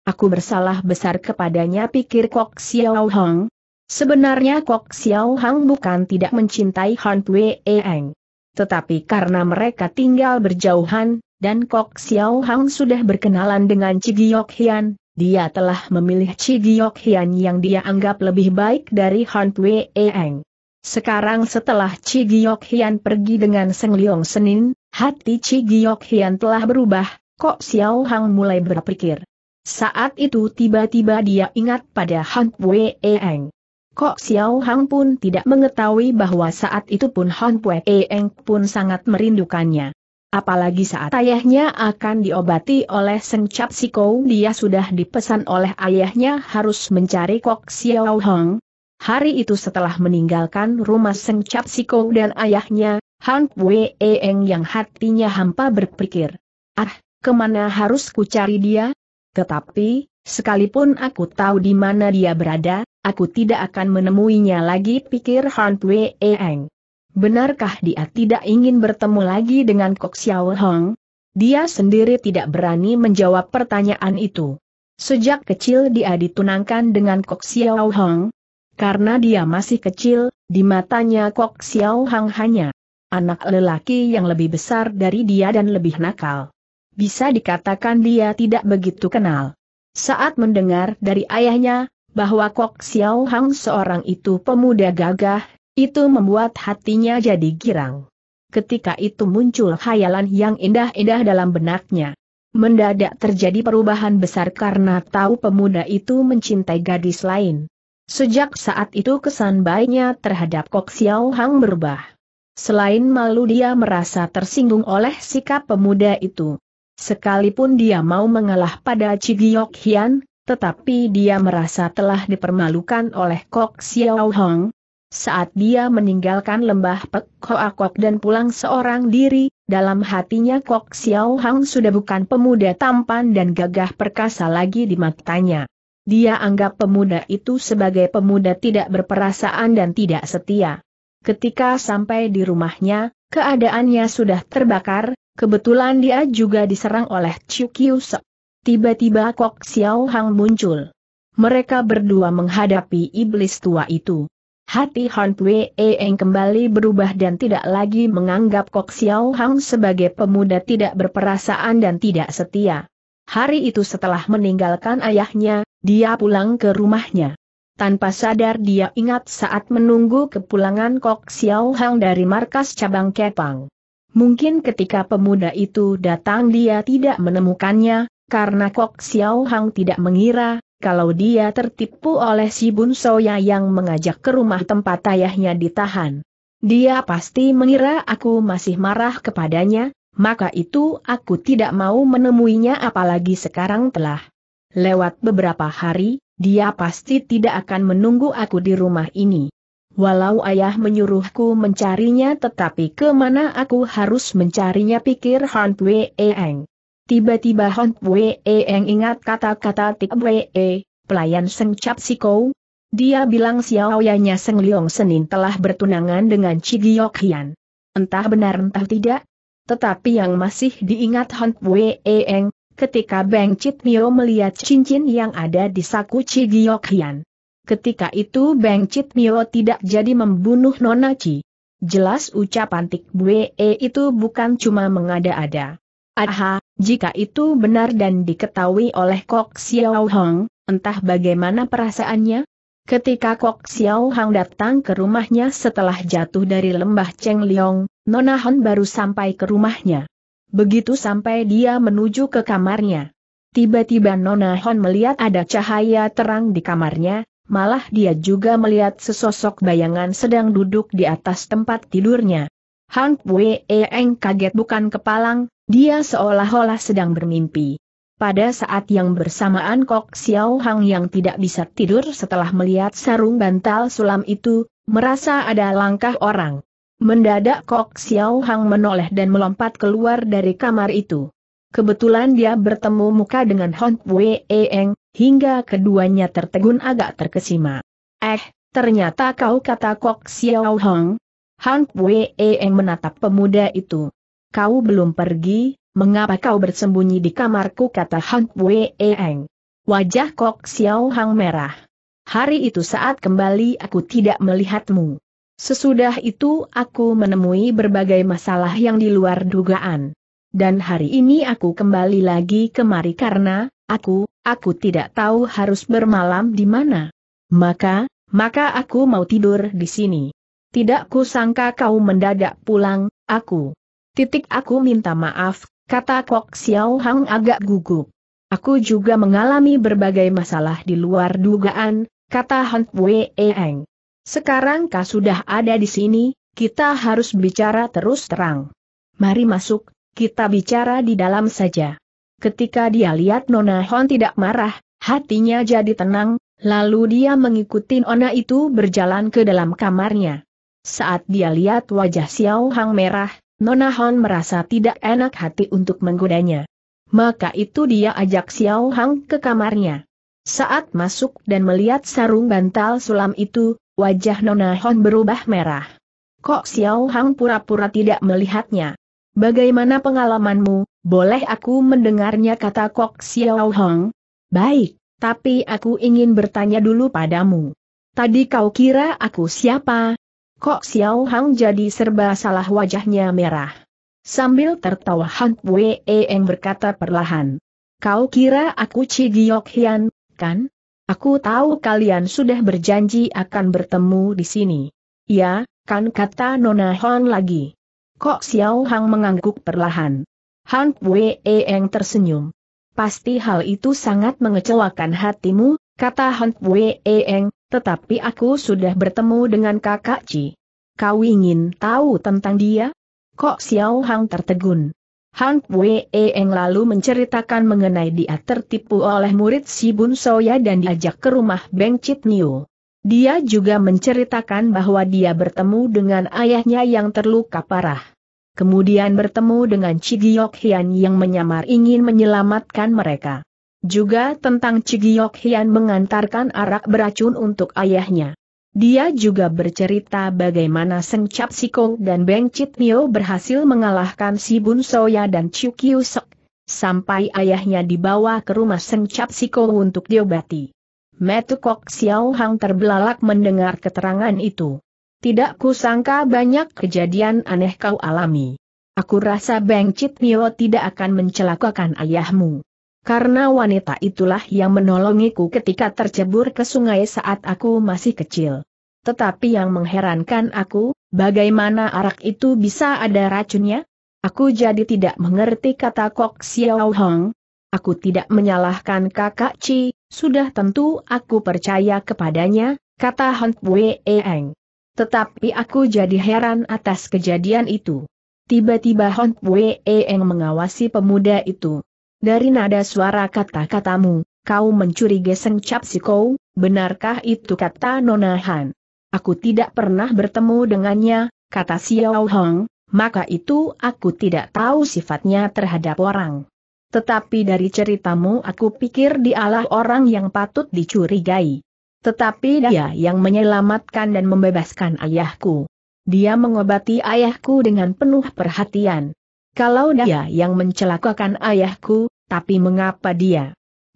S1: Aku bersalah besar kepadanya pikir Kok Xiao Hang, Sebenarnya Kok Xiao Hang bukan tidak mencintai Han Wei Eng. Tetapi karena mereka tinggal berjauhan, dan Kok Xiao Hang sudah berkenalan dengan Cigiok Hian, dia telah memilih Cigiok Hian yang dia anggap lebih baik dari Han Pue Eng. Sekarang setelah Cigiok Hian pergi dengan Seng Leong Senin, hati Cigiok Hian telah berubah, Kok Xiao Hang mulai berpikir. Saat itu tiba-tiba dia ingat pada Han Pue Eng. Kok Xiao Hang pun tidak mengetahui bahwa saat itu pun Han Pue Eng pun sangat merindukannya. Apalagi saat ayahnya akan diobati oleh Seng Cap Siko dia sudah dipesan oleh ayahnya harus mencari Kok Xiao Hong. Hari itu setelah meninggalkan rumah Seng Cap Siko dan ayahnya, Han Wei Eng yang hatinya hampa berpikir, Ah, kemana harus ku cari dia? Tetapi, sekalipun aku tahu di mana dia berada, aku tidak akan menemuinya lagi pikir Han Wei Eng. Benarkah dia tidak ingin bertemu lagi dengan Kok Xiao Hong? Dia sendiri tidak berani menjawab pertanyaan itu. Sejak kecil dia ditunangkan dengan Kok Xiao Hong. Karena dia masih kecil, di matanya Kok Xiao Hong hanya anak lelaki yang lebih besar dari dia dan lebih nakal. Bisa dikatakan dia tidak begitu kenal. Saat mendengar dari ayahnya, bahwa Kok Xiao Hang seorang itu pemuda gagah, itu membuat hatinya jadi girang. Ketika itu muncul khayalan yang indah-indah dalam benaknya. Mendadak terjadi perubahan besar karena tahu pemuda itu mencintai gadis lain. Sejak saat itu kesan baiknya terhadap Kok Xiao Hang berubah. Selain malu dia merasa tersinggung oleh sikap pemuda itu. Sekalipun dia mau mengalah pada Cigiok Hian, tetapi dia merasa telah dipermalukan oleh Kok Xiao Hang, saat dia meninggalkan lembah Pek Hoa Kok dan pulang seorang diri, dalam hatinya Kok Xiao Hang sudah bukan pemuda tampan dan gagah perkasa lagi di matanya. Dia anggap pemuda itu sebagai pemuda tidak berperasaan dan tidak setia. Ketika sampai di rumahnya, keadaannya sudah terbakar, kebetulan dia juga diserang oleh Chiu Kiu Tiba-tiba Kok Xiao Hang muncul. Mereka berdua menghadapi iblis tua itu. Hati Han Pui Eng kembali berubah dan tidak lagi menganggap Kok Xiao Hang sebagai pemuda tidak berperasaan dan tidak setia. Hari itu setelah meninggalkan ayahnya, dia pulang ke rumahnya. Tanpa sadar dia ingat saat menunggu kepulangan Kok Xiao Hang dari markas cabang Kepang. Mungkin ketika pemuda itu datang dia tidak menemukannya, karena Kok Xiao Hang tidak mengira kalau dia tertipu oleh si Bun Soya yang mengajak ke rumah tempat ayahnya ditahan. Dia pasti mengira aku masih marah kepadanya, maka itu aku tidak mau menemuinya apalagi sekarang telah. Lewat beberapa hari, dia pasti tidak akan menunggu aku di rumah ini. Walau ayah menyuruhku mencarinya tetapi kemana aku harus mencarinya pikir Han Pue Eng. Tiba-tiba Hon Wee Eng ingat kata-kata Tik Wee, pelayan Seng Cap Siko. Dia bilang Xiaoyanya Seng Liong Senin telah bertunangan dengan Chi Hian. Entah benar entah tidak. Tetapi yang masih diingat Hon Wee Eng, ketika Beng Chit Mio melihat cincin yang ada di saku Chi Hian. Ketika itu Beng Chit Mio tidak jadi membunuh Nona Chi. Jelas ucapan Tik Bue itu bukan cuma mengada-ada. Aha, jika itu benar dan diketahui oleh Kok Xiao Hong, entah bagaimana perasaannya? Ketika Kok Xiao Hong datang ke rumahnya setelah jatuh dari lembah Cheng Liong, Nona Hon baru sampai ke rumahnya. Begitu sampai dia menuju ke kamarnya. Tiba-tiba Nona Hon melihat ada cahaya terang di kamarnya, malah dia juga melihat sesosok bayangan sedang duduk di atas tempat tidurnya. Hang Wei Eng kaget bukan kepalang, dia seolah-olah sedang bermimpi. Pada saat yang bersamaan Kok Xiao Hang yang tidak bisa tidur setelah melihat sarung bantal sulam itu, merasa ada langkah orang. Mendadak Kok Xiao Hang menoleh dan melompat keluar dari kamar itu. Kebetulan dia bertemu muka dengan Hon Wei Eng, hingga keduanya tertegun agak terkesima. Eh, ternyata kau kata Kok Xiao Hang? Han Wei Eng menatap pemuda itu kau belum pergi, mengapa kau bersembunyi di kamarku kata Hang Wei Eng. Wajah Kok Xiao Hang merah. Hari itu saat kembali aku tidak melihatmu. Sesudah itu aku menemui berbagai masalah yang di luar dugaan. Dan hari ini aku kembali lagi kemari karena, aku, aku tidak tahu harus bermalam di mana. Maka, maka aku mau tidur di sini. Tidak kusangka kau mendadak pulang, aku. Titik aku minta maaf, kata Kok Xiao Hang agak gugup. Aku juga mengalami berbagai masalah di luar dugaan, kata Han Wei Eng. Sekarang kau sudah ada di sini, kita harus bicara terus terang. Mari masuk, kita bicara di dalam saja. Ketika dia lihat Nona Hon tidak marah, hatinya jadi tenang, lalu dia mengikuti Nona itu berjalan ke dalam kamarnya. Saat dia lihat wajah Xiao Hang merah, Nona Han merasa tidak enak hati untuk menggodanya. Maka itu dia ajak Xiao Hang ke kamarnya. Saat masuk dan melihat sarung bantal sulam itu, wajah Nona Han berubah merah. Kok Xiao Hang pura-pura tidak melihatnya? Bagaimana pengalamanmu, boleh aku mendengarnya kata Kok Xiao Hang? Baik, tapi aku ingin bertanya dulu padamu. Tadi kau kira aku siapa? Kok Xiao Hang jadi serba salah wajahnya merah. Sambil tertawa Han Wei Eng berkata perlahan. Kau kira aku Chi Giok Hian, kan? Aku tahu kalian sudah berjanji akan bertemu di sini. Ya, kan kata Nona Hon lagi. Kok Xiao Hang mengangguk perlahan. Han Wei Eng tersenyum. Pasti hal itu sangat mengecewakan hatimu, kata Han Wei Eng, tetapi aku sudah bertemu dengan kakak Ci. Kau ingin tahu tentang dia? Kok Xiao Hang tertegun? Han Wei Eng lalu menceritakan mengenai dia tertipu oleh murid Si Bun Soya dan diajak ke rumah Beng Chit Niu. Dia juga menceritakan bahwa dia bertemu dengan ayahnya yang terluka parah. Kemudian bertemu dengan Chi Giok Hian yang menyamar ingin menyelamatkan mereka. Juga tentang Cigiok Hian mengantarkan arak beracun untuk ayahnya. Dia juga bercerita bagaimana Seng Cap Siko dan Beng Chit Nio berhasil mengalahkan Si Bun Soya dan Chiu Kiu Sok, sampai ayahnya dibawa ke rumah Seng Cap Siko untuk diobati. Metu Kok Xiao Hang terbelalak mendengar keterangan itu. Tidak kusangka banyak kejadian aneh kau alami. Aku rasa Beng Chit Nio tidak akan mencelakakan ayahmu karena wanita itulah yang menolongiku ketika tercebur ke sungai saat aku masih kecil. Tetapi yang mengherankan aku, bagaimana arak itu bisa ada racunnya? Aku jadi tidak mengerti kata Kok Xiao Hong. Aku tidak menyalahkan kakak Ci, sudah tentu aku percaya kepadanya, kata Hunt Wei Eng. Tetapi aku jadi heran atas kejadian itu. Tiba-tiba Hon Wei Eng mengawasi pemuda itu. Dari nada suara kata-katamu, kau mencurigai sengcap si kau, benarkah itu kata Nonahan? Aku tidak pernah bertemu dengannya, kata Xiao Hong, maka itu aku tidak tahu sifatnya terhadap orang. Tetapi dari ceritamu aku pikir dialah orang yang patut dicurigai. Tetapi dia yang menyelamatkan dan membebaskan ayahku. Dia mengobati ayahku dengan penuh perhatian. Kalau ya. dia yang mencelakakan ayahku, tapi mengapa dia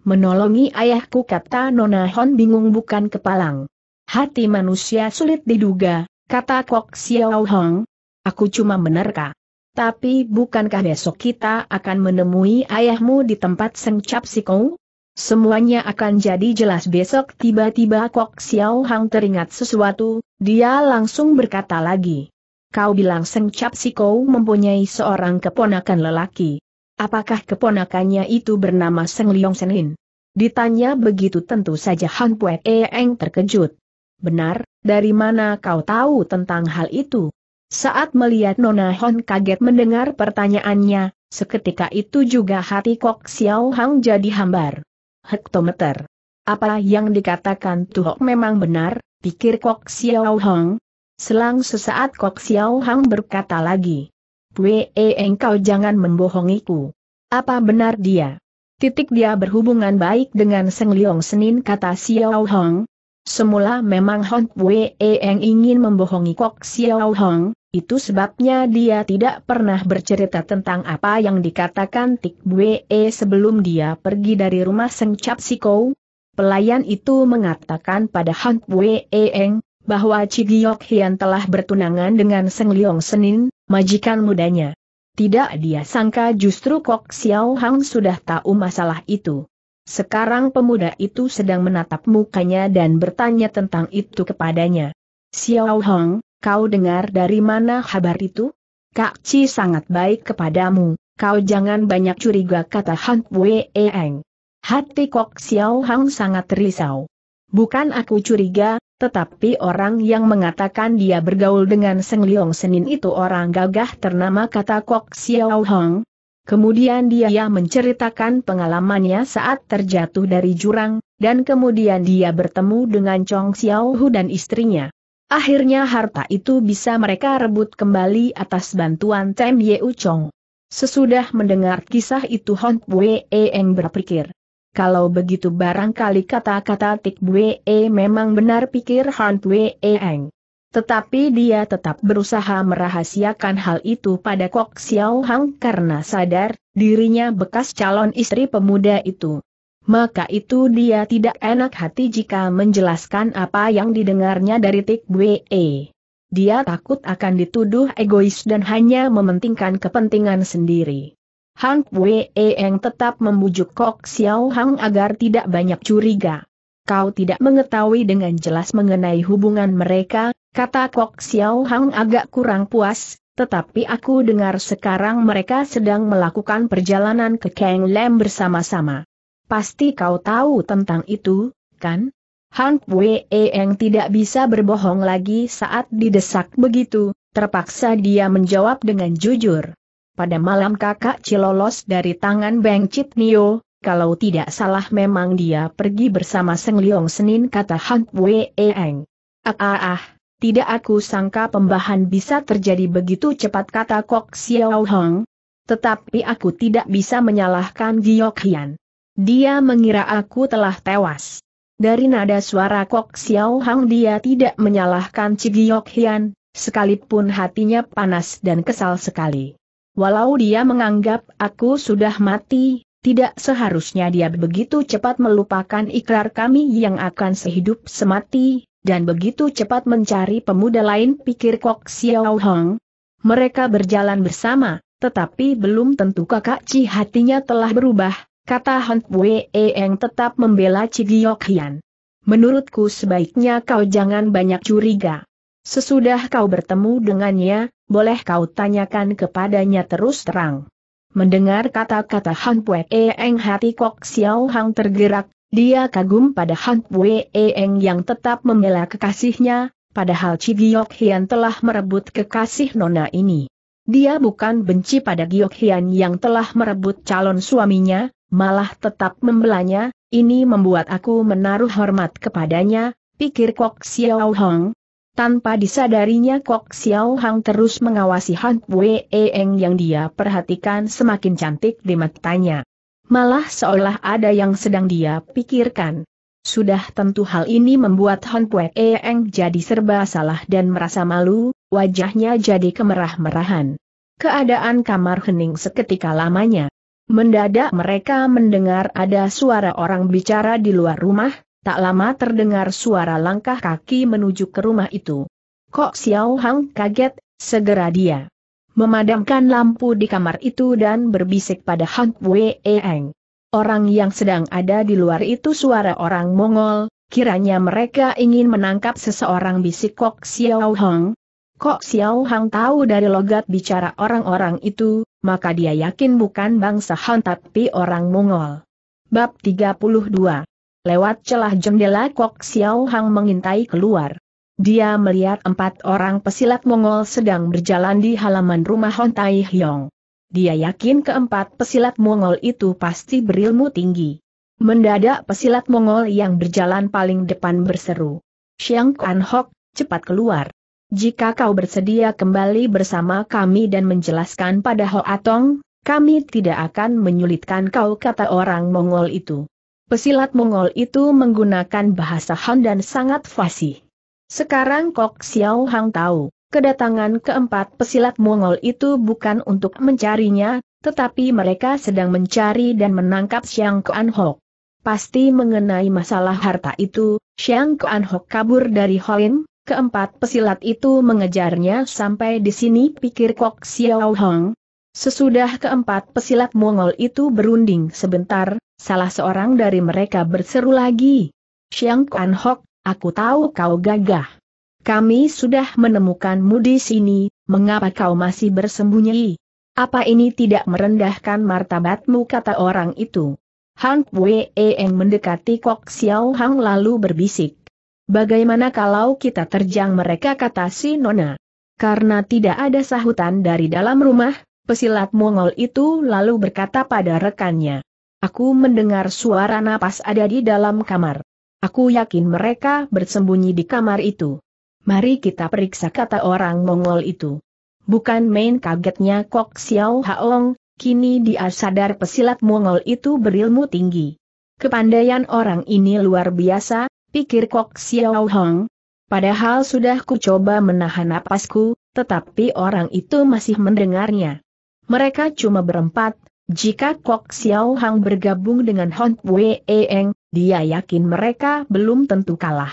S1: menolongi ayahku kata Nona Hon bingung bukan kepalang. Hati manusia sulit diduga, kata Kok Xiao Hong. Aku cuma menerka. Tapi bukankah besok kita akan menemui ayahmu di tempat sengcap sikong? Semuanya akan jadi jelas besok tiba-tiba Kok Xiao Hong teringat sesuatu, dia langsung berkata lagi. Kau bilang Seng Cap mempunyai seorang keponakan lelaki. Apakah keponakannya itu bernama Seng Leong Senin? Ditanya begitu tentu saja Han Pue Eng terkejut. Benar, dari mana kau tahu tentang hal itu? Saat melihat Nona Hon kaget mendengar pertanyaannya, seketika itu juga hati Kok Xiao Hang jadi hambar. Hektometer. Apa yang dikatakan Tuhok memang benar, pikir Kok Xiao Hang, Selang sesaat Kok Xiao Hang berkata lagi. Wee eh, engkau jangan membohongiku. Apa benar dia? Titik dia berhubungan baik dengan Seng Liong Senin kata Xiao Hong. Semula memang Hong Wee Eng eh, ingin membohongi Kok Xiao Hong, itu sebabnya dia tidak pernah bercerita tentang apa yang dikatakan Tik Wee eh, sebelum dia pergi dari rumah Seng Cap Sikou. Pelayan itu mengatakan pada Hong Wee Eng, bahwa Cigiok Hian telah bertunangan dengan Seng Leong Senin, majikan mudanya. Tidak dia sangka justru Kok Xiao Hang sudah tahu masalah itu. Sekarang pemuda itu sedang menatap mukanya dan bertanya tentang itu kepadanya. Xiao Hang, kau dengar dari mana kabar itu? Kak Ci sangat baik kepadamu, kau jangan banyak curiga kata Han Wei Eng. Hati Kok Xiao Hang sangat risau. Bukan aku curiga, tetapi orang yang mengatakan dia bergaul dengan Seng Leong Senin itu orang gagah ternama kata Kok Xiao Hong. Kemudian dia menceritakan pengalamannya saat terjatuh dari jurang, dan kemudian dia bertemu dengan Chong Xiao Hu dan istrinya. Akhirnya harta itu bisa mereka rebut kembali atas bantuan Tem Yeu Chong. Sesudah mendengar kisah itu Hong Pue Eng berpikir, kalau begitu barangkali kata-kata Tik Bwe memang benar pikir Han Bwe Eng. Tetapi dia tetap berusaha merahasiakan hal itu pada Kok Xiao Hang karena sadar, dirinya bekas calon istri pemuda itu. Maka itu dia tidak enak hati jika menjelaskan apa yang didengarnya dari Tik Bwe. Dia takut akan dituduh egois dan hanya mementingkan kepentingan sendiri. Hang Wei Eng tetap membujuk Kok Xiao Hang agar tidak banyak curiga. Kau tidak mengetahui dengan jelas mengenai hubungan mereka, kata Kok Xiao Hang agak kurang puas, tetapi aku dengar sekarang mereka sedang melakukan perjalanan ke Kang Lam bersama-sama. Pasti kau tahu tentang itu, kan? Hang Wei Eng tidak bisa berbohong lagi saat didesak begitu, terpaksa dia menjawab dengan jujur pada malam kakak Cilolos dari tangan Beng Chit Nio, kalau tidak salah memang dia pergi bersama Seng Liong Senin kata Han Wei Eng. Ah ah ah, tidak aku sangka pembahan bisa terjadi begitu cepat kata Kok Xiao Hong. Tetapi aku tidak bisa menyalahkan Giok Hian. Dia mengira aku telah tewas. Dari nada suara Kok Xiao Hong dia tidak menyalahkan Cigiok Hian, sekalipun hatinya panas dan kesal sekali. Walau dia menganggap aku sudah mati, tidak seharusnya dia begitu cepat melupakan ikrar kami yang akan sehidup semati, dan begitu cepat mencari pemuda lain pikir Kok Xiao Hong. Mereka berjalan bersama, tetapi belum tentu kakak Ci hatinya telah berubah, kata Han Wei Eng tetap membela Ci Giok Hian. Menurutku sebaiknya kau jangan banyak curiga. Sesudah kau bertemu dengannya, boleh kau tanyakan kepadanya terus terang. Mendengar kata-kata Han Pue Eng hati Kok Xiao Hang tergerak, dia kagum pada Han Pue Eng yang tetap membela kekasihnya, padahal Chi Giok Hian telah merebut kekasih nona ini. Dia bukan benci pada Giok Hian yang telah merebut calon suaminya, malah tetap membelanya, ini membuat aku menaruh hormat kepadanya, pikir Kok Xiao Hang, tanpa disadarinya Kok Xiao Hang terus mengawasi Han Wei Eng yang dia perhatikan semakin cantik di matanya. Malah seolah ada yang sedang dia pikirkan. Sudah tentu hal ini membuat Han Wei Eng jadi serba salah dan merasa malu, wajahnya jadi kemerah-merahan. Keadaan kamar hening seketika lamanya. Mendadak mereka mendengar ada suara orang bicara di luar rumah, Tak lama terdengar suara langkah kaki menuju ke rumah itu. Kok Xiao Hang kaget, segera dia memadamkan lampu di kamar itu dan berbisik pada Hang Wei Eng. Orang yang sedang ada di luar itu suara orang Mongol, kiranya mereka ingin menangkap seseorang bisik Kok Xiao Hang. Kok Xiao Hang tahu dari logat bicara orang-orang itu, maka dia yakin bukan bangsa Han tapi orang Mongol. Bab 32 Lewat celah jendela Kok Xiao Hang mengintai keluar. Dia melihat empat orang pesilat Mongol sedang berjalan di halaman rumah Hon Tai Hyong. Dia yakin keempat pesilat Mongol itu pasti berilmu tinggi. Mendadak pesilat Mongol yang berjalan paling depan berseru. Xiang Kuan Hok, cepat keluar. Jika kau bersedia kembali bersama kami dan menjelaskan pada Ho Atong, kami tidak akan menyulitkan kau kata orang Mongol itu. Pesilat Mongol itu menggunakan bahasa Han dan sangat fasih. Sekarang Kok Xiao Hang tahu, kedatangan keempat pesilat Mongol itu bukan untuk mencarinya, tetapi mereka sedang mencari dan menangkap Xiang Kuan Hok. Pasti mengenai masalah harta itu, Xiang Kuan Hok kabur dari Hoin, keempat pesilat itu mengejarnya sampai di sini pikir Kok Xiao Hang, Sesudah keempat pesilat Mongol itu berunding sebentar, Salah seorang dari mereka berseru lagi. Xiang Kuan Hok, aku tahu kau gagah. Kami sudah menemukanmu di sini, mengapa kau masih bersembunyi? Apa ini tidak merendahkan martabatmu kata orang itu? Han Wei yang mendekati Kok Xiao Hang lalu berbisik. Bagaimana kalau kita terjang mereka kata si Nona? Karena tidak ada sahutan dari dalam rumah, pesilat Mongol itu lalu berkata pada rekannya. Aku mendengar suara napas ada di dalam kamar. Aku yakin mereka bersembunyi di kamar itu. Mari kita periksa kata orang Mongol itu. Bukan main kagetnya Kok Xiao Haong, kini dia sadar pesilat Mongol itu berilmu tinggi. Kepandaian orang ini luar biasa, pikir Kok Xiao Hong. Padahal sudah ku coba menahan napasku, tetapi orang itu masih mendengarnya. Mereka cuma berempat, jika Kok Xiao Hang bergabung dengan Hon Wei Eng, dia yakin mereka belum tentu kalah.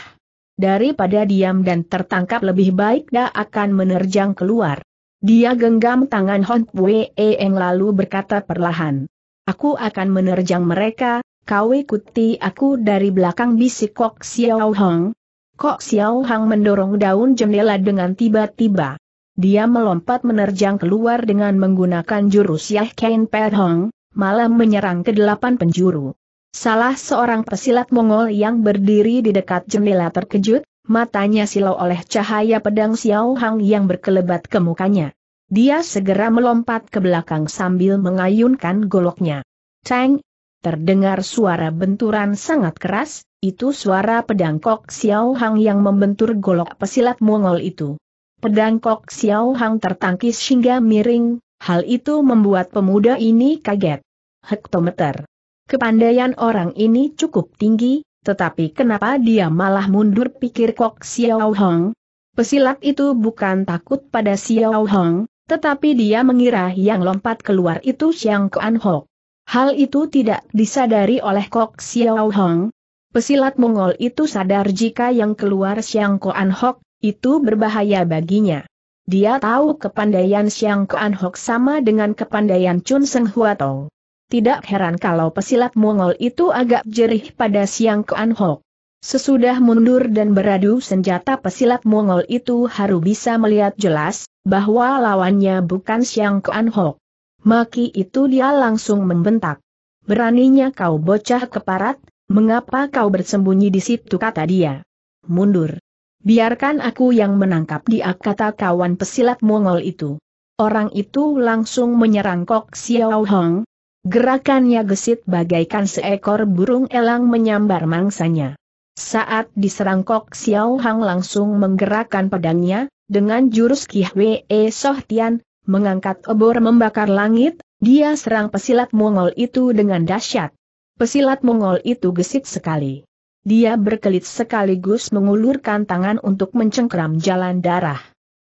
S1: Daripada diam dan tertangkap lebih baik dia akan menerjang keluar. Dia genggam tangan Hon Wei Eng lalu berkata perlahan. Aku akan menerjang mereka, kau ikuti aku dari belakang bisik Kok Xiao Hang. Kok Xiao Hang mendorong daun jendela dengan tiba-tiba. Dia melompat menerjang keluar dengan menggunakan jurus Yah Kain Per Hong, malah menyerang ke delapan penjuru. Salah seorang pesilat Mongol yang berdiri di dekat jendela terkejut, matanya silau oleh cahaya pedang Xiao Hang yang berkelebat ke mukanya. Dia segera melompat ke belakang sambil mengayunkan goloknya. Ceng! Terdengar suara benturan sangat keras, itu suara pedang Kok Xiao Hang yang membentur golok pesilat Mongol itu. Pedang Kok Xiao Hang tertangkis hingga miring, hal itu membuat pemuda ini kaget. Hektometer. Kepandaian orang ini cukup tinggi, tetapi kenapa dia malah mundur pikir Kok Xiao Hang? Pesilat itu bukan takut pada Xiao Hang, tetapi dia mengira yang lompat keluar itu Xiang Kuan Hok. Hal itu tidak disadari oleh Kok Xiao Hang. Pesilat Mongol itu sadar jika yang keluar Xiang Kuan Hok itu berbahaya baginya. Dia tahu kepandaian Siang Kuan Hok sama dengan kepandaian Chun Seng Huatong. Tidak heran kalau pesilat Mongol itu agak jerih pada Siang Kuan Hok. Sesudah mundur dan beradu senjata pesilat Mongol itu harus bisa melihat jelas, bahwa lawannya bukan Siang Kuan Hok. Maki itu dia langsung membentak. Beraninya kau bocah keparat, mengapa kau bersembunyi di situ kata dia. Mundur. Biarkan aku yang menangkap dia kata kawan pesilat Mongol itu. Orang itu langsung menyerang Kok Xiao Hong. Gerakannya gesit bagaikan seekor burung elang menyambar mangsanya. Saat diserang Kok Xiao Hong langsung menggerakkan pedangnya, dengan jurus kihwee E Soh Tian, mengangkat obor membakar langit, dia serang pesilat Mongol itu dengan dahsyat. Pesilat Mongol itu gesit sekali. Dia berkelit sekaligus mengulurkan tangan untuk mencengkram jalan darah.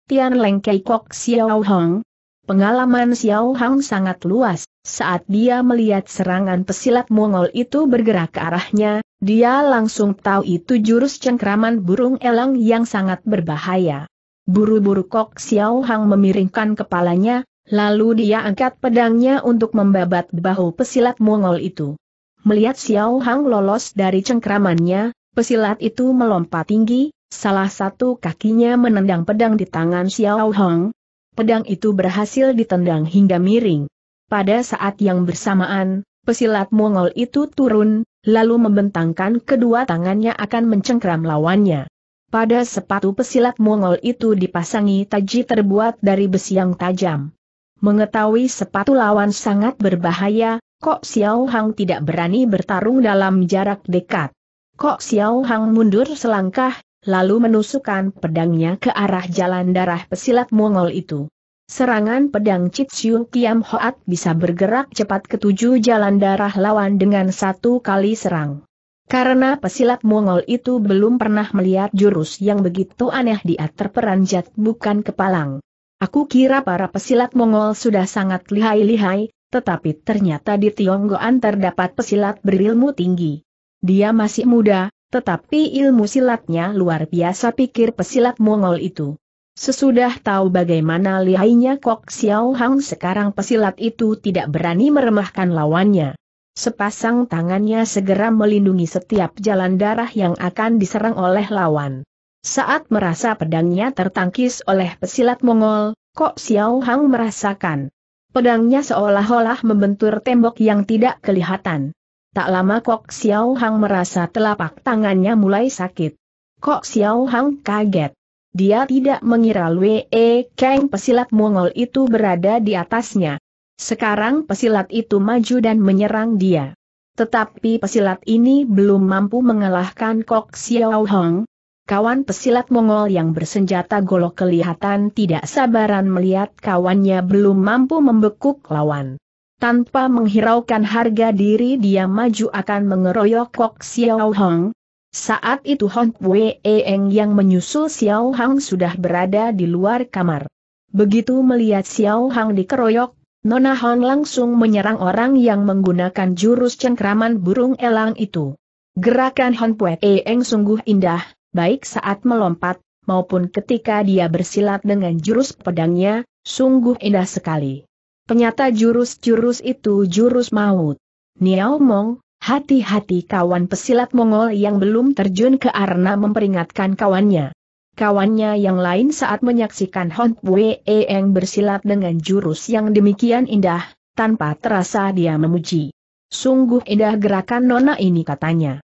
S1: Tian Leng Kei Kok Xiao Hong. Pengalaman Xiao Hong sangat luas, saat dia melihat serangan pesilat Mongol itu bergerak ke arahnya, dia langsung tahu itu jurus cengkraman burung elang yang sangat berbahaya. Buru-buru Kok Xiao Hong memiringkan kepalanya, lalu dia angkat pedangnya untuk membabat bahu pesilat Mongol itu. Melihat Xiao Hang lolos dari cengkramannya, pesilat itu melompat tinggi, salah satu kakinya menendang pedang di tangan Xiao Hang. Pedang itu berhasil ditendang hingga miring. Pada saat yang bersamaan, pesilat Mongol itu turun, lalu membentangkan kedua tangannya akan mencengkram lawannya. Pada sepatu pesilat Mongol itu dipasangi taji terbuat dari besi yang tajam. Mengetahui sepatu lawan sangat berbahaya, Kok Xiao Hang tidak berani bertarung dalam jarak dekat. Kok Xiao Hang mundur selangkah, lalu menusukkan pedangnya ke arah jalan darah pesilat Mongol itu. Serangan pedang Chitsiu Kiam Hoat bisa bergerak cepat ke tujuh jalan darah lawan dengan satu kali serang. Karena pesilat Mongol itu belum pernah melihat jurus yang begitu aneh dia terperanjat bukan kepalang. Aku kira para pesilat Mongol sudah sangat lihai-lihai, tetapi ternyata di Tionggoan terdapat pesilat berilmu tinggi. Dia masih muda, tetapi ilmu silatnya luar biasa pikir pesilat Mongol itu. Sesudah tahu bagaimana lihainya Kok Xiao Hang sekarang pesilat itu tidak berani meremahkan lawannya. Sepasang tangannya segera melindungi setiap jalan darah yang akan diserang oleh lawan. Saat merasa pedangnya tertangkis oleh pesilat Mongol, Kok Xiao Hang merasakan Pedangnya seolah-olah membentur tembok yang tidak kelihatan. Tak lama Kok Xiao Hang merasa telapak tangannya mulai sakit. Kok Xiao Hang kaget. Dia tidak mengira Lue E Kang pesilat Mongol itu berada di atasnya. Sekarang pesilat itu maju dan menyerang dia. Tetapi pesilat ini belum mampu mengalahkan Kok Xiao Hang, Kawan pesilat Mongol yang bersenjata golok kelihatan tidak sabaran melihat kawannya belum mampu membekuk lawan. Tanpa menghiraukan harga diri dia maju akan mengeroyok Kok Xiao Hong. Saat itu Hong Wei Eng yang menyusul Xiao Hong sudah berada di luar kamar. Begitu melihat Xiao Hong dikeroyok, Nona Hong langsung menyerang orang yang menggunakan jurus cengkraman burung elang itu. Gerakan Hong Weieng Eng sungguh indah, baik saat melompat, maupun ketika dia bersilat dengan jurus pedangnya, sungguh indah sekali. Ternyata jurus-jurus itu jurus maut. Niao Mong, hati-hati kawan pesilat Mongol yang belum terjun ke arena memperingatkan kawannya. Kawannya yang lain saat menyaksikan Hon Pue Eng bersilat dengan jurus yang demikian indah, tanpa terasa dia memuji. Sungguh indah gerakan nona ini katanya.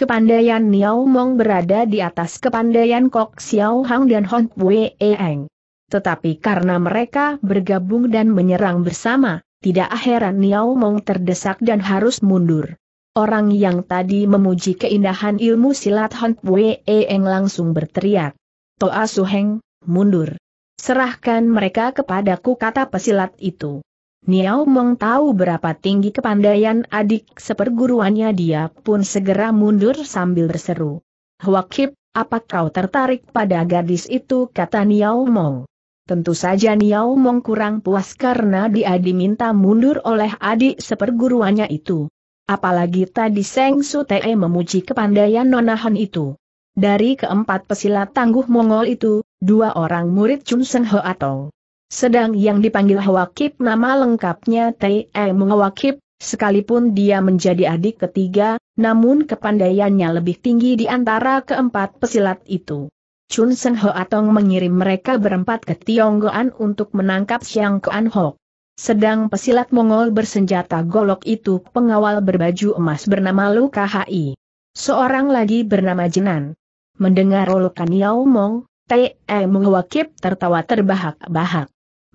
S1: Kepandaian Niao Mong berada di atas kepandaian Kok Xiao Hang dan Hon Pue Eng. Tetapi karena mereka bergabung dan menyerang bersama, tidak heran Niao Mong terdesak dan harus mundur. Orang yang tadi memuji keindahan ilmu silat Hon Pue Eng langsung berteriak. Toa Suheng, mundur. Serahkan mereka kepadaku kata pesilat itu. Niao Mong tahu berapa tinggi kepandaian adik seperguruannya dia pun segera mundur sambil berseru. Huakip, apa kau tertarik pada gadis itu kata Niao Mong. Tentu saja Niao Mong kurang puas karena dia diminta mundur oleh adik seperguruannya itu. Apalagi tadi Seng Sutee memuji kepandaian nonahan itu. Dari keempat pesilat tangguh Mongol itu, dua orang murid Chun Seng Ho atau sedang yang dipanggil Hawakip nama lengkapnya T.M. E. Hawakip, sekalipun dia menjadi adik ketiga, namun kepandaiannya lebih tinggi di antara keempat pesilat itu. Chun Seng Ho Atong mengirim mereka berempat ke Tionggoan untuk menangkap Xiang Kuan Ho. Sedang pesilat Mongol bersenjata golok itu pengawal berbaju emas bernama Lu KHI. Seorang lagi bernama Jenan. Mendengar olokan Yao Mong, T.M. Mengwakip tertawa terbahak-bahak.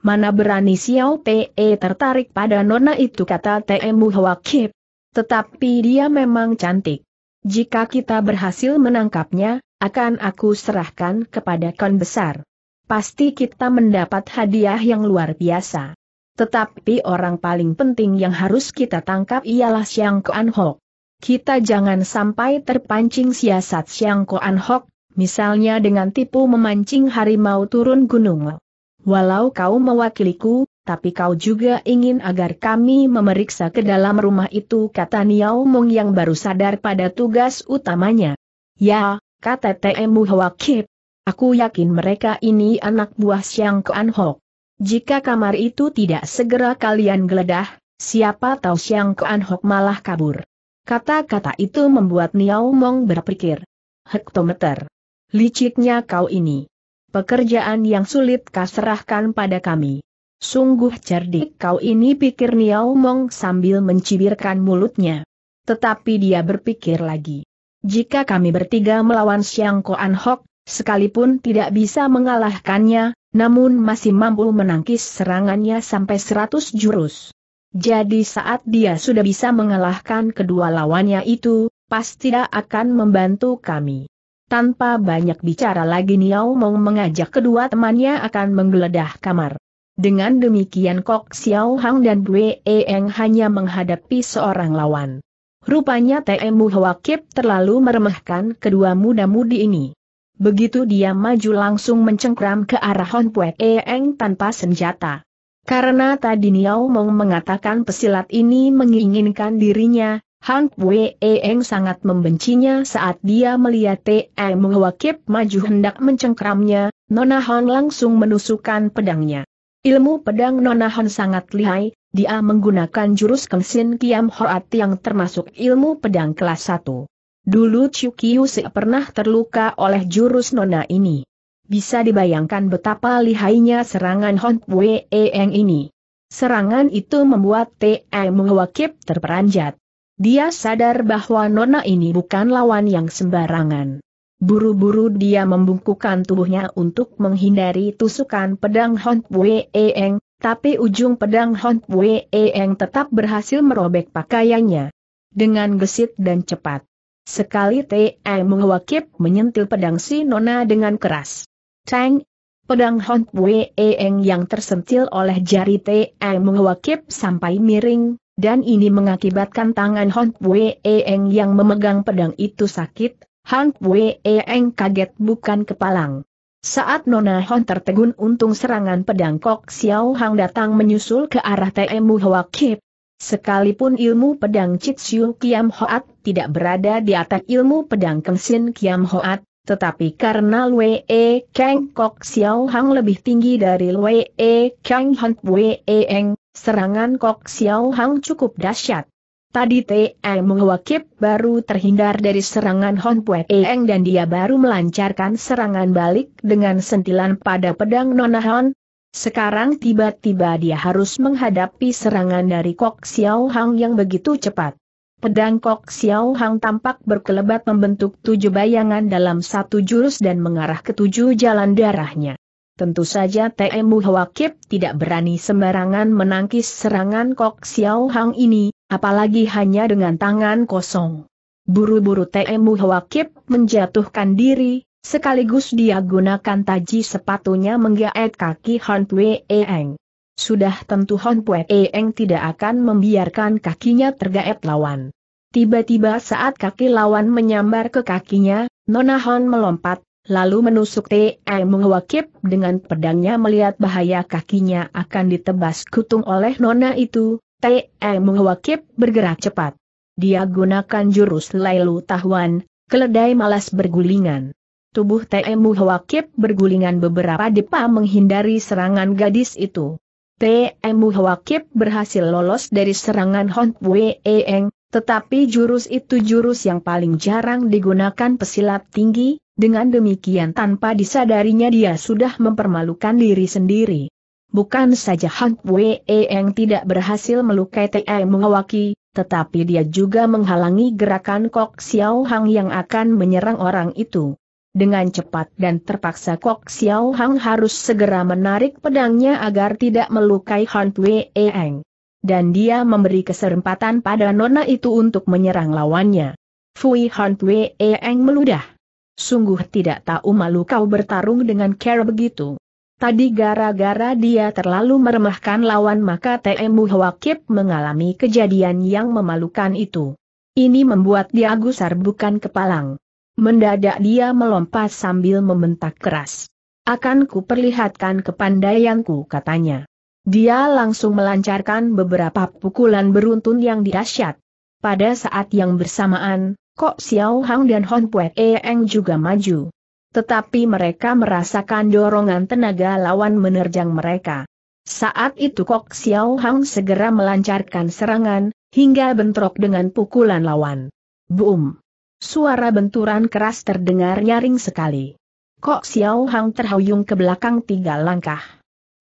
S1: Mana berani Xiao Te tertarik pada nona itu kata Temu Hwakip. Tetapi dia memang cantik. Jika kita berhasil menangkapnya, akan aku serahkan kepada kon besar. Pasti kita mendapat hadiah yang luar biasa. Tetapi orang paling penting yang harus kita tangkap ialah Xiang Kuan Hok. Kita jangan sampai terpancing siasat Xiang Kuan Hok, misalnya dengan tipu memancing harimau turun gunung. Walau kau mewakiliku, tapi kau juga ingin agar kami memeriksa ke dalam rumah itu kata Niao Mong yang baru sadar pada tugas utamanya. Ya, kata T.M. Huakip. Aku yakin mereka ini anak buah Siang Kuan Hok. Jika kamar itu tidak segera kalian geledah, siapa tahu Siang Kuan Hok malah kabur. Kata-kata itu membuat Niao Mong berpikir. Hektometer. Liciknya kau ini pekerjaan yang sulit kau serahkan pada kami. Sungguh cerdik kau ini pikir niau Mong sambil mencibirkan mulutnya. Tetapi dia berpikir lagi. Jika kami bertiga melawan Xiang Koan Hok, sekalipun tidak bisa mengalahkannya, namun masih mampu menangkis serangannya sampai seratus jurus. Jadi saat dia sudah bisa mengalahkan kedua lawannya itu, pasti akan membantu kami. Tanpa banyak bicara lagi Niau Mong mengajak kedua temannya akan menggeledah kamar. Dengan demikian Kok Xiao Hang dan Wei Eng hanya menghadapi seorang lawan. Rupanya TMU Hwakip terlalu meremehkan kedua muda-mudi ini. Begitu dia maju langsung mencengkram ke arah Hon Pue Eng tanpa senjata. Karena tadi Niau Mong mengatakan pesilat ini menginginkan dirinya, Hang Wei Eng sangat membencinya saat dia melihat Te Meng Kip maju hendak mencengkramnya, Nona Han langsung menusukkan pedangnya. Ilmu pedang Nona Han sangat lihai, dia menggunakan jurus kenshin Kiam Hoat yang termasuk ilmu pedang kelas 1. Dulu Chiu Kiyu pernah terluka oleh jurus Nona ini. Bisa dibayangkan betapa lihainya serangan Hong Wei Eng ini. Serangan itu membuat Te Meng Kip terperanjat. Dia sadar bahwa Nona ini bukan lawan yang sembarangan. Buru-buru dia membungkukkan tubuhnya untuk menghindari tusukan pedang Hon Eng, tapi ujung pedang Hon Eng tetap berhasil merobek pakaiannya. Dengan gesit dan cepat. Sekali Te mengwakip menyentil pedang si Nona dengan keras. Tang! Pedang Hon Eng yang tersentil oleh jari Te mengwakip sampai miring, dan ini mengakibatkan tangan Han Wei Eng yang memegang pedang itu sakit, Han Wei Eng kaget bukan kepalang. Saat Nona Hon tertegun untung serangan pedang Kok Xiao Hang datang menyusul ke arah Temu Hwa Kip. Sekalipun ilmu pedang Chit Kiam Hoat tidak berada di atas ilmu pedang Kengsin Kiam Hoat, tetapi karena Lue E Kang Kok Xiao Hang lebih tinggi dari Lue E Kang Han Wei Eng, Serangan Kok Xiao Hang cukup dahsyat. Tadi Te Eng kip baru terhindar dari serangan Hon Pue Eng dan dia baru melancarkan serangan balik dengan sentilan pada pedang Nona Hon. Sekarang tiba-tiba dia harus menghadapi serangan dari Kok Xiao Hang yang begitu cepat. Pedang Kok Xiao Hang tampak berkelebat membentuk tujuh bayangan dalam satu jurus dan mengarah ke tujuh jalan darahnya. Tentu saja TMU Hwakip tidak berani sembarangan menangkis serangan Kok Xiao Hang ini, apalagi hanya dengan tangan kosong. Buru-buru TMU Hwakip menjatuhkan diri, sekaligus dia gunakan taji sepatunya menggaet kaki Han Pue Eng. Sudah tentu Han Pue Eng tidak akan membiarkan kakinya tergaet lawan. Tiba-tiba saat kaki lawan menyambar ke kakinya, Nona Hon melompat lalu menusuk T.E. mengwakip dengan pedangnya melihat bahaya kakinya akan ditebas kutung oleh nona itu, T.E. mengwakip bergerak cepat. Dia gunakan jurus Lailu tahuan. keledai malas bergulingan. Tubuh T.E. Muhwakib bergulingan beberapa depa menghindari serangan gadis itu. T.E. Muhwakib berhasil lolos dari serangan Hon Pue Eng, tetapi jurus itu jurus yang paling jarang digunakan pesilat tinggi, dengan demikian tanpa disadarinya dia sudah mempermalukan diri sendiri. Bukan saja Han Wei yang tidak berhasil melukai Te Mengawaki, tetapi dia juga menghalangi gerakan Kok Xiao Hang yang akan menyerang orang itu. Dengan cepat dan terpaksa Kok Xiao Hang harus segera menarik pedangnya agar tidak melukai Han Wei Eng dan dia memberi kesempatan pada nona itu untuk menyerang lawannya. Fui Han Wei Eng meludah. Sungguh tidak tahu malu kau bertarung dengan cara begitu. Tadi gara-gara dia terlalu meremahkan lawan maka TMU Hwakip mengalami kejadian yang memalukan itu. Ini membuat dia gusar bukan kepalang. Mendadak dia melompat sambil membentak keras. Akan ku perlihatkan kepandaianku katanya. Dia langsung melancarkan beberapa pukulan beruntun yang dirasyat. Pada saat yang bersamaan, Kok Xiao Hang dan Hon Pue Eng juga maju. Tetapi mereka merasakan dorongan tenaga lawan menerjang mereka. Saat itu Kok Xiao Hang segera melancarkan serangan, hingga bentrok dengan pukulan lawan. Boom! Suara benturan keras terdengar nyaring sekali. Kok Xiao Hang terhuyung ke belakang tiga langkah.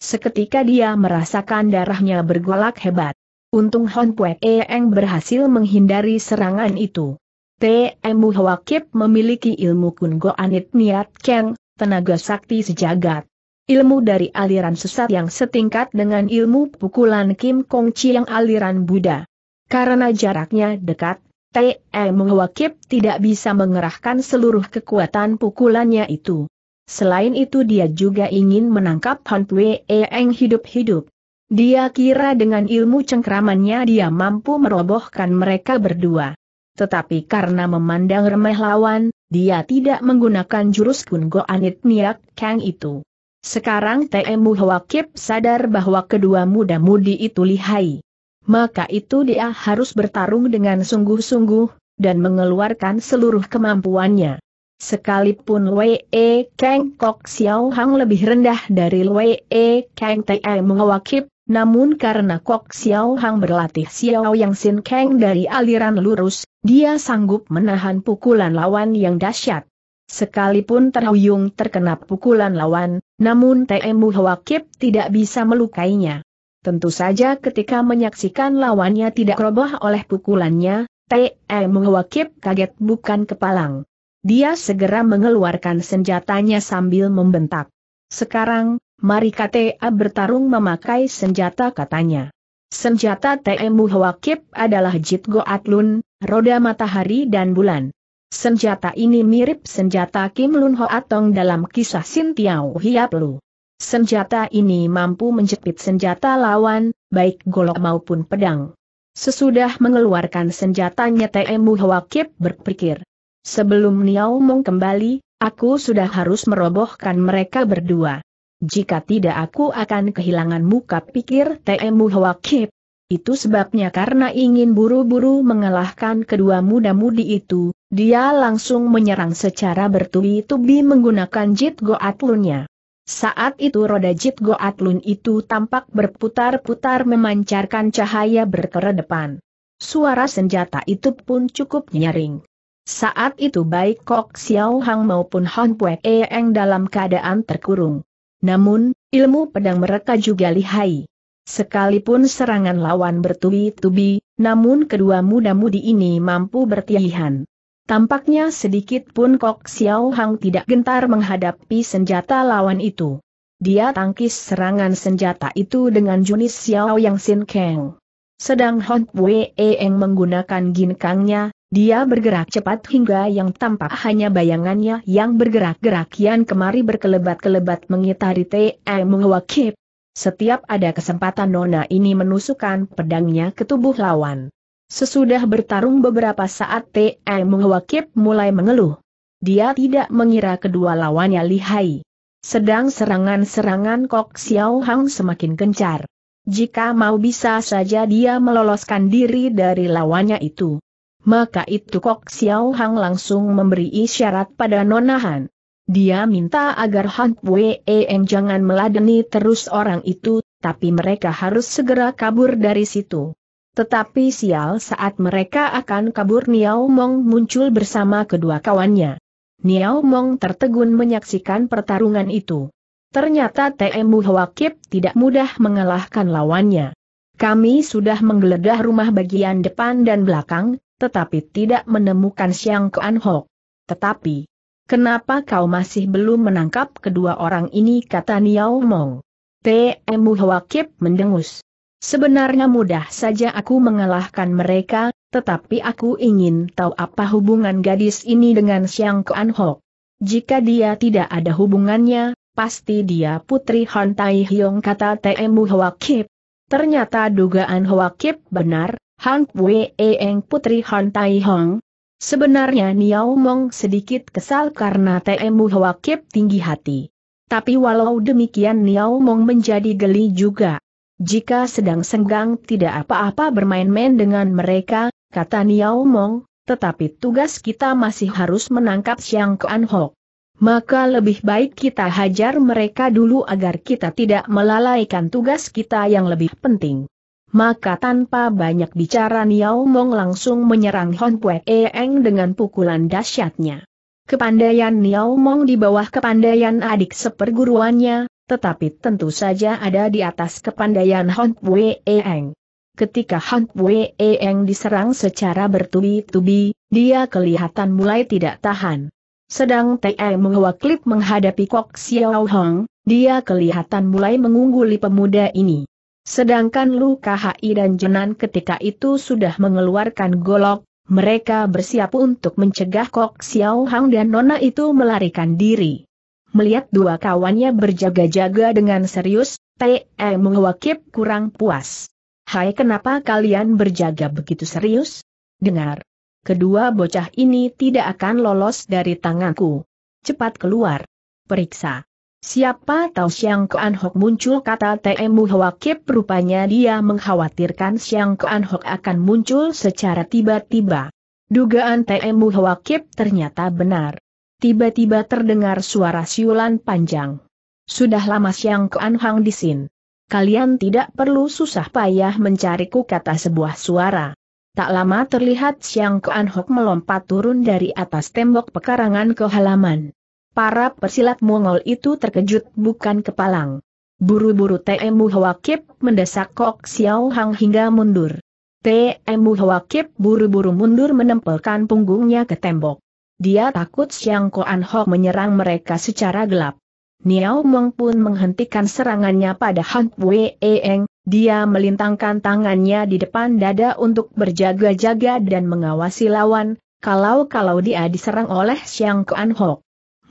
S1: Seketika dia merasakan darahnya bergolak hebat. Untung Hon Pue Eng berhasil menghindari serangan itu. T.M. Huakip memiliki ilmu Kungo Anit Niat Keng, tenaga sakti sejagat. Ilmu dari aliran sesat yang setingkat dengan ilmu pukulan Kim Kong Chi yang aliran Buddha. Karena jaraknya dekat, T.M. Huakip tidak bisa mengerahkan seluruh kekuatan pukulannya itu. Selain itu dia juga ingin menangkap Han Pue Eng hidup-hidup. Dia kira dengan ilmu cengkramannya dia mampu merobohkan mereka berdua. Tetapi karena memandang remeh lawan, dia tidak menggunakan jurus Kungo Anit Niak Kang itu. Sekarang Temu Hwakip sadar bahwa kedua muda-mudi itu lihai. Maka itu dia harus bertarung dengan sungguh-sungguh, dan mengeluarkan seluruh kemampuannya. Sekalipun Wei E Kang Kok Xiao Hang lebih rendah dari Wei E Kang Te Mengawakip, namun karena Kok Xiao Hang berlatih Xiao Yang Sin Kang dari aliran lurus, dia sanggup menahan pukulan lawan yang dahsyat. Sekalipun terhuyung terkena pukulan lawan, namun Te Muhawakip tidak bisa melukainya. Tentu saja ketika menyaksikan lawannya tidak roboh oleh pukulannya, T.E. Muhawakib kaget bukan kepalang. Dia segera mengeluarkan senjatanya sambil membentak. Sekarang, mari KTA bertarung memakai senjata katanya. Senjata TMU Hawakip adalah Jit Goatlun, roda matahari dan bulan. Senjata ini mirip senjata Kim Lun Ho Atong dalam kisah Sin Tiao Hiap Lu. Senjata ini mampu menjepit senjata lawan, baik golok maupun pedang. Sesudah mengeluarkan senjatanya TMU Hawakip berpikir, Sebelum Mong kembali, aku sudah harus merobohkan mereka berdua. Jika tidak aku akan kehilangan muka pikir Temu Hwakip. Itu sebabnya karena ingin buru-buru mengalahkan kedua muda-mudi itu, dia langsung menyerang secara bertubi-tubi menggunakan Jit Goatlunnya. Saat itu roda Jit Goatlun itu tampak berputar-putar memancarkan cahaya berkeredepan. Suara senjata itu pun cukup nyaring. Saat itu baik Kok Xiao Hang maupun Han Pue Eng dalam keadaan terkurung. Namun, ilmu pedang mereka juga lihai. Sekalipun serangan lawan bertubi-tubi, namun kedua muda-mudi ini mampu bertiaihan. Tampaknya sedikit pun Kok Xiao Hang tidak gentar menghadapi senjata lawan itu. Dia tangkis serangan senjata itu dengan Junis Xiao Yang Sin Kang. Sedang Hon Pue Eng menggunakan ginkangnya, dia bergerak cepat hingga yang tampak hanya bayangannya yang bergerak-gerak yang kemari berkelebat-kelebat mengitari T.E. Mungwakib. Setiap ada kesempatan Nona ini menusukkan pedangnya ke tubuh lawan. Sesudah bertarung beberapa saat T.E. Mungwakib mulai mengeluh. Dia tidak mengira kedua lawannya lihai. Sedang serangan-serangan Kok Xiao Hang semakin gencar. Jika mau bisa saja dia meloloskan diri dari lawannya itu. Maka itu Kok Xiao Hang langsung memberi isyarat pada Nona Han. Dia minta agar Han Wei Eng jangan meladeni terus orang itu, tapi mereka harus segera kabur dari situ. Tetapi sial saat mereka akan kabur Niao Mong muncul bersama kedua kawannya. Niao Mong tertegun menyaksikan pertarungan itu. Ternyata TMU Hwakip tidak mudah mengalahkan lawannya. Kami sudah menggeledah rumah bagian depan dan belakang, tetapi tidak menemukan Siang Kuan Hok. Tetapi, kenapa kau masih belum menangkap kedua orang ini kata Niao Mong. T.M. Kip mendengus. Sebenarnya mudah saja aku mengalahkan mereka, tetapi aku ingin tahu apa hubungan gadis ini dengan Siang Kuan Hok. Jika dia tidak ada hubungannya, pasti dia putri Hon Tai Hyong kata T.M. Kip. Ternyata dugaan Kip benar, Han Wei Eng Putri Han Tai Hong. Sebenarnya Niao Mong sedikit kesal karena TMU Hwa Kip tinggi hati. Tapi walau demikian Niao Mong menjadi geli juga. Jika sedang senggang tidak apa-apa bermain-main dengan mereka, kata Niao Mong, tetapi tugas kita masih harus menangkap Siang Kuan Hok. Maka lebih baik kita hajar mereka dulu agar kita tidak melalaikan tugas kita yang lebih penting. Maka tanpa banyak bicara Niao Mong langsung menyerang Hon Pue Eng dengan pukulan dahsyatnya. Kepandaian Niao Mong di bawah kepandaian adik seperguruannya, tetapi tentu saja ada di atas kepandaian Hon Pue Eng. Ketika Han Wei Eng diserang secara bertubi-tubi, dia kelihatan mulai tidak tahan. Sedang Te Mengwaklip menghadapi Kok Xiao Hong, dia kelihatan mulai mengungguli pemuda ini. Sedangkan Lu Kahai dan Jenan ketika itu sudah mengeluarkan golok, mereka bersiap untuk mencegah Kok Xiao Hang dan Nona itu melarikan diri. Melihat dua kawannya berjaga-jaga dengan serius, T.E. mengwakip kurang puas. Hai kenapa kalian berjaga begitu serius? Dengar. Kedua bocah ini tidak akan lolos dari tanganku. Cepat keluar. Periksa. Siapa tahu siang Kuan Hok muncul kata TMU Hwakip rupanya dia mengkhawatirkan siang Kuan Hok akan muncul secara tiba-tiba. Dugaan TMU Hwakip ternyata benar. Tiba-tiba terdengar suara siulan panjang. Sudah lama siang Kuan Hang di sini. Kalian tidak perlu susah payah mencariku kata sebuah suara. Tak lama terlihat siang Kuan Hok melompat turun dari atas tembok pekarangan ke halaman. Para pesilat Mongol itu terkejut bukan kepalang. Buru-buru TMU Hwakip mendesak Kok Xiao Hang hingga mundur. TMU Hwakip buru-buru mundur menempelkan punggungnya ke tembok. Dia takut Xiang Koan Ho menyerang mereka secara gelap. Niao Meng pun menghentikan serangannya pada Han Wei Eng, dia melintangkan tangannya di depan dada untuk berjaga-jaga dan mengawasi lawan, kalau-kalau dia diserang oleh Xiang Kuan Ho.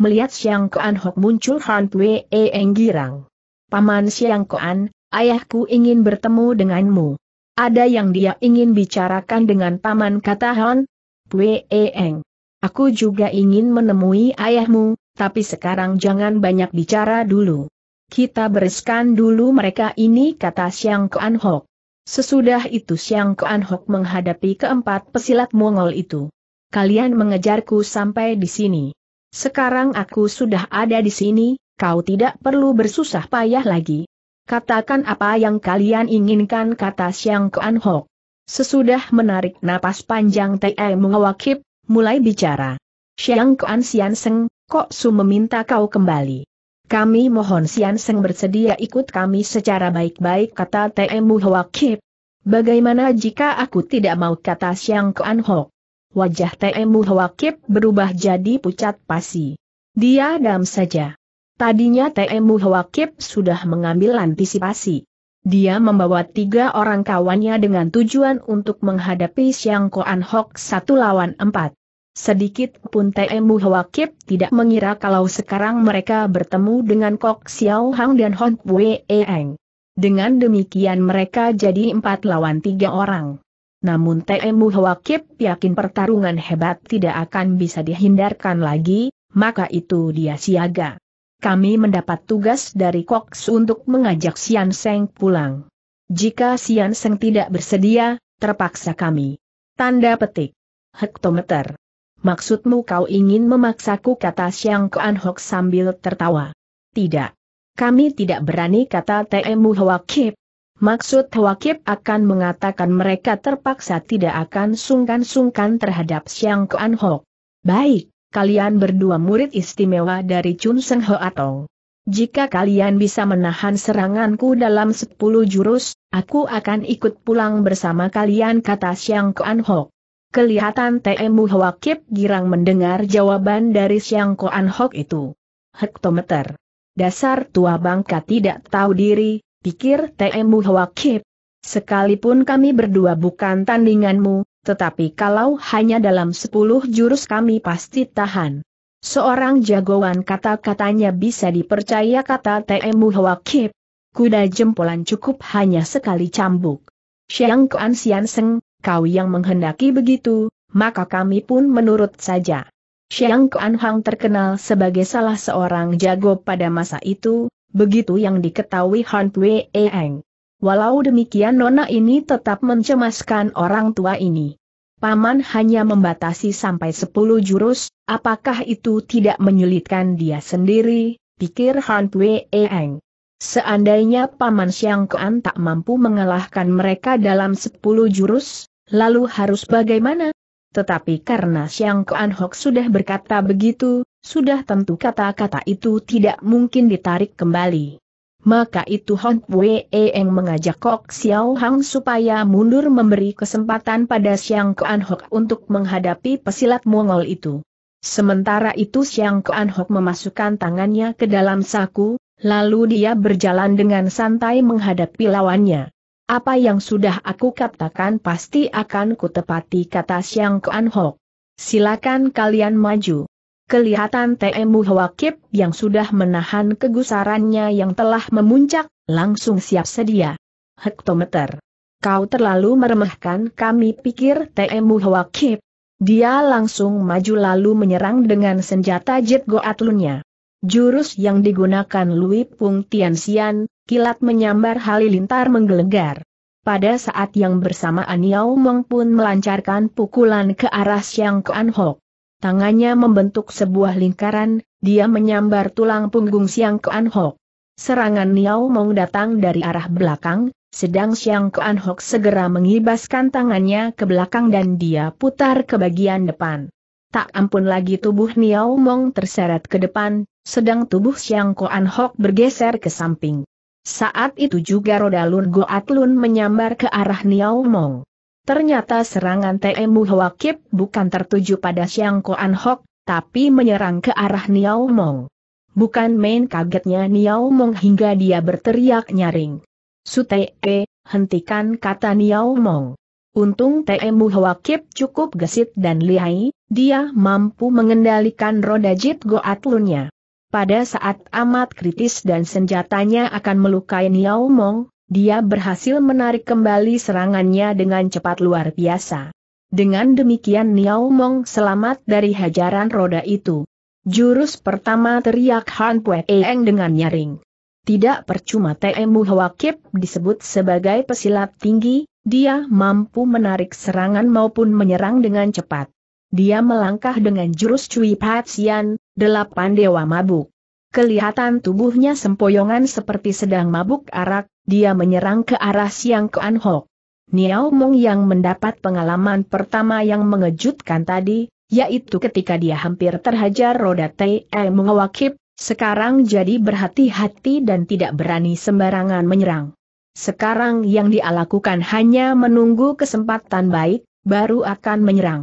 S1: Melihat Siang Koan Hok muncul Han Pue e Eng girang. Paman Siang Koan, ayahku ingin bertemu denganmu. Ada yang dia ingin bicarakan dengan paman kata Han Pue e Eng. Aku juga ingin menemui ayahmu, tapi sekarang jangan banyak bicara dulu. Kita bereskan dulu mereka ini kata Siang Koan Hok. Sesudah itu Siang Koan Hok menghadapi keempat pesilat Mongol itu. Kalian mengejarku sampai di sini. Sekarang aku sudah ada di sini, kau tidak perlu bersusah payah lagi. Katakan apa yang kalian inginkan kata Siang Kuan Ho. Sesudah menarik napas panjang Te Mengawakip, mulai bicara. Siang Kuan Sian Seng, Kok Su meminta kau kembali. Kami mohon Sian Seng bersedia ikut kami secara baik-baik kata Te Mengawakip. Bagaimana jika aku tidak mau kata Siang Kuan Ho? wajah Temu Hwakip berubah jadi pucat pasi. Dia dam saja. Tadinya Temu Hwakip sudah mengambil antisipasi. Dia membawa tiga orang kawannya dengan tujuan untuk menghadapi Siang Koan Hok satu lawan empat. Sedikit pun Temu Hwakip tidak mengira kalau sekarang mereka bertemu dengan Kok Xiao Hang dan Hon Pue Eng. Dengan demikian mereka jadi empat lawan tiga orang. Namun Temu Hwakip yakin pertarungan hebat tidak akan bisa dihindarkan lagi, maka itu dia siaga. Kami mendapat tugas dari Cox untuk mengajak Sian Seng pulang. Jika Sian Seng tidak bersedia, terpaksa kami. Tanda petik. Hektometer. Maksudmu kau ingin memaksaku kata Siang Kuan Hok sambil tertawa? Tidak. Kami tidak berani kata Temu Hwakip. Maksud Hwakip akan mengatakan mereka terpaksa tidak akan sungkan-sungkan terhadap Siang Kuan Hok. Baik, kalian berdua murid istimewa dari Chun Seng Ho Atong. Jika kalian bisa menahan seranganku dalam sepuluh jurus, aku akan ikut pulang bersama kalian kata Siang Kuan Hok. Kelihatan TMU Hwakip girang mendengar jawaban dari Siang Kuan Hok itu. Hektometer. Dasar tua bangka tidak tahu diri, pikir TMU Hwakip. Sekalipun kami berdua bukan tandinganmu, tetapi kalau hanya dalam sepuluh jurus kami pasti tahan. Seorang jagoan kata-katanya bisa dipercaya kata TMU Hwakip. Kuda jempolan cukup hanya sekali cambuk. Siang Kuan Sian Seng, kau yang menghendaki begitu, maka kami pun menurut saja. Siang Kuan Hang terkenal sebagai salah seorang jago pada masa itu, Begitu yang diketahui Han Wei Eng. Walau demikian nona ini tetap mencemaskan orang tua ini. Paman hanya membatasi sampai 10 jurus, apakah itu tidak menyulitkan dia sendiri, pikir Han Wei Eng. Seandainya Paman Siang Kuan tak mampu mengalahkan mereka dalam 10 jurus, lalu harus bagaimana? Tetapi karena Siang Kuan Hok sudah berkata begitu, sudah tentu kata-kata itu tidak mungkin ditarik kembali. Maka itu Hon Wei Eng mengajak Kok Xiao Hang supaya mundur memberi kesempatan pada Siang Kuan Hok untuk menghadapi pesilat Mongol itu. Sementara itu Siang Kuan Hok memasukkan tangannya ke dalam saku, lalu dia berjalan dengan santai menghadapi lawannya. Apa yang sudah aku katakan pasti akan kutepati kata Siang Kuan Hok. Silakan kalian maju. Kelihatan TMU Hwakip yang sudah menahan kegusarannya yang telah memuncak, langsung siap sedia. Hektometer. Kau terlalu meremehkan kami pikir TMU Hwakip. Dia langsung maju lalu menyerang dengan senjata jet goatlunnya. Jurus yang digunakan Lui Pung Tianxian, kilat menyambar halilintar menggelegar. Pada saat yang bersamaan Yao Meng pun melancarkan pukulan ke arah Xiang Kuan Hok. Tangannya membentuk sebuah lingkaran, dia menyambar tulang punggung Xiang Kuan Hok. Serangan Yao Meng datang dari arah belakang, sedang Xiang Kuan Hok segera mengibaskan tangannya ke belakang dan dia putar ke bagian depan. Tak ampun lagi tubuh Niao Mong terseret ke depan, sedang tubuh Xiang Kuan Hok bergeser ke samping. Saat itu juga roda Lun Goat Lun menyambar ke arah Niao Mong. Ternyata serangan Temu Hwakip bukan tertuju pada Xiang Koan Hok, tapi menyerang ke arah Niao Mong. Bukan main kagetnya Niao Mong hingga dia berteriak nyaring. E, hentikan kata Niao Mong. Untung Temu Hwakip cukup gesit dan lihai, dia mampu mengendalikan roda Jit Goat Lunnya. Pada saat amat kritis dan senjatanya akan melukai Niao Mong, dia berhasil menarik kembali serangannya dengan cepat luar biasa. Dengan demikian Niao Mong selamat dari hajaran roda itu. Jurus pertama teriak Han Pue Eng dengan nyaring. Tidak percuma Temu Hwakip disebut sebagai pesilat tinggi, dia mampu menarik serangan maupun menyerang dengan cepat. Dia melangkah dengan jurus Cui Patsian, Delapan dewa mabuk. Kelihatan tubuhnya sempoyongan seperti sedang mabuk arak, dia menyerang ke arah Siang Kuan ho Niao Mong yang mendapat pengalaman pertama yang mengejutkan tadi, yaitu ketika dia hampir terhajar roda T.E. Mengawakip, sekarang jadi berhati-hati dan tidak berani sembarangan menyerang. Sekarang yang dia lakukan hanya menunggu kesempatan baik, baru akan menyerang.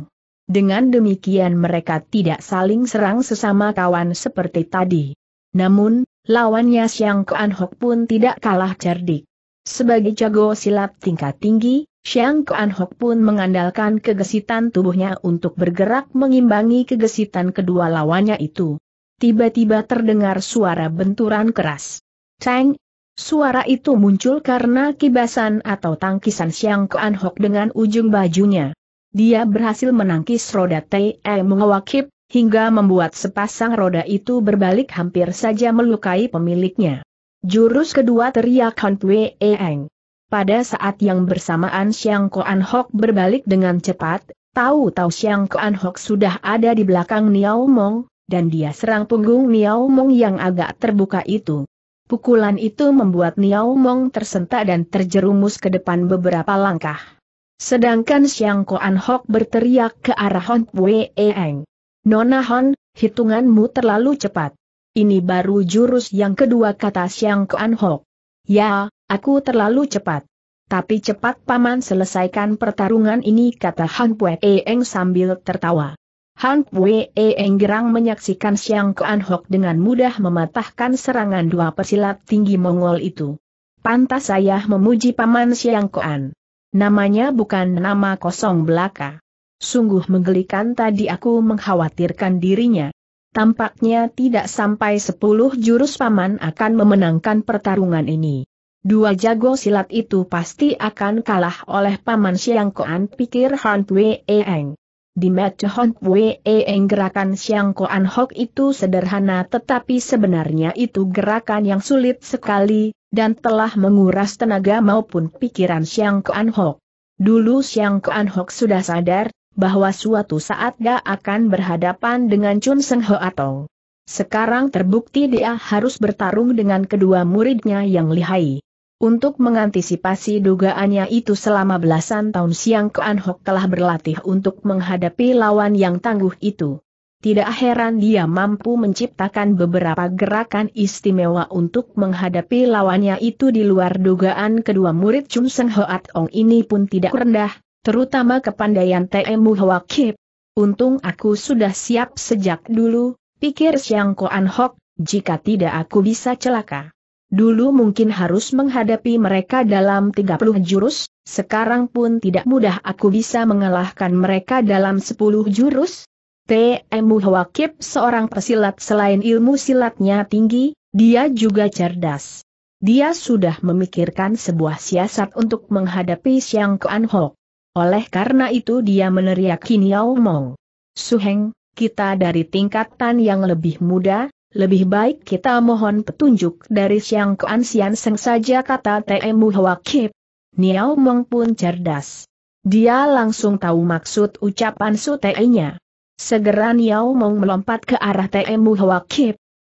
S1: Dengan demikian mereka tidak saling serang sesama kawan seperti tadi. Namun, lawannya Xiang Kuan Hok pun tidak kalah cerdik. Sebagai jago silat tingkat tinggi, Xiang Kuan Hok pun mengandalkan kegesitan tubuhnya untuk bergerak mengimbangi kegesitan kedua lawannya itu. Tiba-tiba terdengar suara benturan keras. Ceng! Suara itu muncul karena kibasan atau tangkisan Xiang Kuan Hok dengan ujung bajunya. Dia berhasil menangkis roda T.E. Muawakib, hingga membuat sepasang roda itu berbalik hampir saja melukai pemiliknya. Jurus kedua teriak Han Pue Eng. Pada saat yang bersamaan Xiang Koan Hok berbalik dengan cepat, tahu-tahu Xiang Koan Hok sudah ada di belakang Niao Mong, dan dia serang punggung Niao Mong yang agak terbuka itu. Pukulan itu membuat Niao Mong tersentak dan terjerumus ke depan beberapa langkah. Sedangkan Siang Koan Hok berteriak ke arah Hon Wei Eng. Nona Hon, hitunganmu terlalu cepat. Ini baru jurus yang kedua kata Siang Koan Hok. Ya, aku terlalu cepat. Tapi cepat paman selesaikan pertarungan ini kata Han Wei Eng sambil tertawa. Han Wei Eng gerang menyaksikan Siang Koan Hok dengan mudah mematahkan serangan dua persilat tinggi Mongol itu. Pantas saya memuji paman Siang Koan. Namanya bukan nama kosong belaka. Sungguh menggelikan tadi aku mengkhawatirkan dirinya. Tampaknya tidak sampai sepuluh jurus paman akan memenangkan pertarungan ini. Dua jago silat itu pasti akan kalah oleh paman Siang Koan pikir Han e Eng. Di match Hon e Eng gerakan Siang Koan Hok itu sederhana tetapi sebenarnya itu gerakan yang sulit sekali, dan telah menguras tenaga maupun pikiran Siang Kuan Hok. Dulu Siang Kuan Hok sudah sadar bahwa suatu saat dia akan berhadapan dengan Chun Seng Ho atau. Sekarang terbukti dia harus bertarung dengan kedua muridnya yang lihai. Untuk mengantisipasi dugaannya itu selama belasan tahun Siang Kuan Hok telah berlatih untuk menghadapi lawan yang tangguh itu tidak heran dia mampu menciptakan beberapa gerakan istimewa untuk menghadapi lawannya itu di luar dugaan kedua murid Chun Seng Hoat Ong ini pun tidak rendah, terutama kepandaian Temu Hwa Kip. Untung aku sudah siap sejak dulu, pikir Siang Koan Hok, jika tidak aku bisa celaka. Dulu mungkin harus menghadapi mereka dalam 30 jurus, sekarang pun tidak mudah aku bisa mengalahkan mereka dalam 10 jurus, T.M. Hwakip seorang pesilat selain ilmu silatnya tinggi, dia juga cerdas. Dia sudah memikirkan sebuah siasat untuk menghadapi Siang Kuan Hok. Oleh karena itu dia meneriaki Niao Mong. Suheng, kita dari tingkatan yang lebih muda, lebih baik kita mohon petunjuk dari Siang Kuan Sian Seng saja kata T.M. Hwakip. Niao Mong pun cerdas. Dia langsung tahu maksud ucapan Su nya Segera Niao Mong melompat ke arah Temu Hwa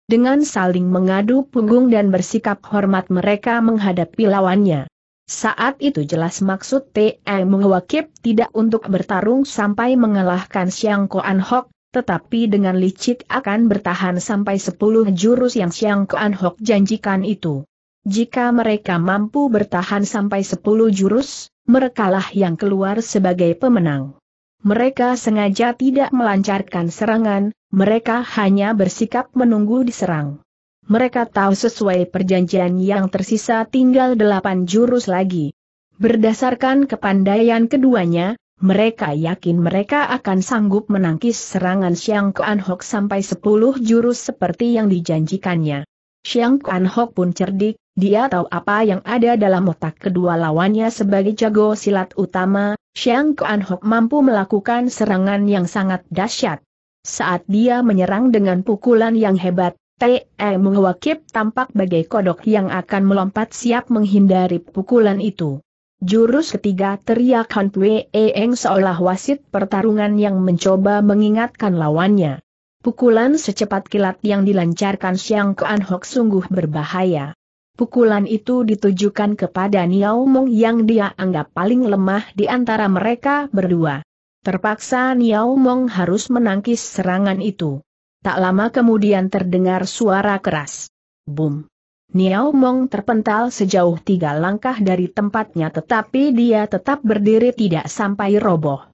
S1: Dengan saling mengadu punggung dan bersikap hormat mereka menghadapi lawannya. Saat itu jelas maksud Temu Hwa tidak untuk bertarung sampai mengalahkan Xiang Koan Hok, tetapi dengan licik akan bertahan sampai 10 jurus yang Xiang Koan Hok janjikan itu. Jika mereka mampu bertahan sampai 10 jurus, merekalah yang keluar sebagai pemenang. Mereka sengaja tidak melancarkan serangan, mereka hanya bersikap menunggu diserang. Mereka tahu sesuai perjanjian yang tersisa tinggal delapan jurus lagi. Berdasarkan kepandaian keduanya, mereka yakin mereka akan sanggup menangkis serangan Xiang Kuan Hok sampai sepuluh jurus seperti yang dijanjikannya. Xiang Kuan Hok pun cerdik, dia tahu apa yang ada dalam otak kedua lawannya sebagai jago silat utama, Xiang Kuan Hok mampu melakukan serangan yang sangat dahsyat. Saat dia menyerang dengan pukulan yang hebat, Te Mengwakip tampak bagai kodok yang akan melompat siap menghindari pukulan itu. Jurus ketiga teriak Han Pue Eng seolah wasit pertarungan yang mencoba mengingatkan lawannya. Pukulan secepat kilat yang dilancarkan Xiang Kuan Hok sungguh berbahaya. Pukulan itu ditujukan kepada Niao Mong yang dia anggap paling lemah di antara mereka berdua. Terpaksa Niao Mong harus menangkis serangan itu. Tak lama kemudian terdengar suara keras. Boom! Niao Mong terpental sejauh tiga langkah dari tempatnya tetapi dia tetap berdiri tidak sampai roboh.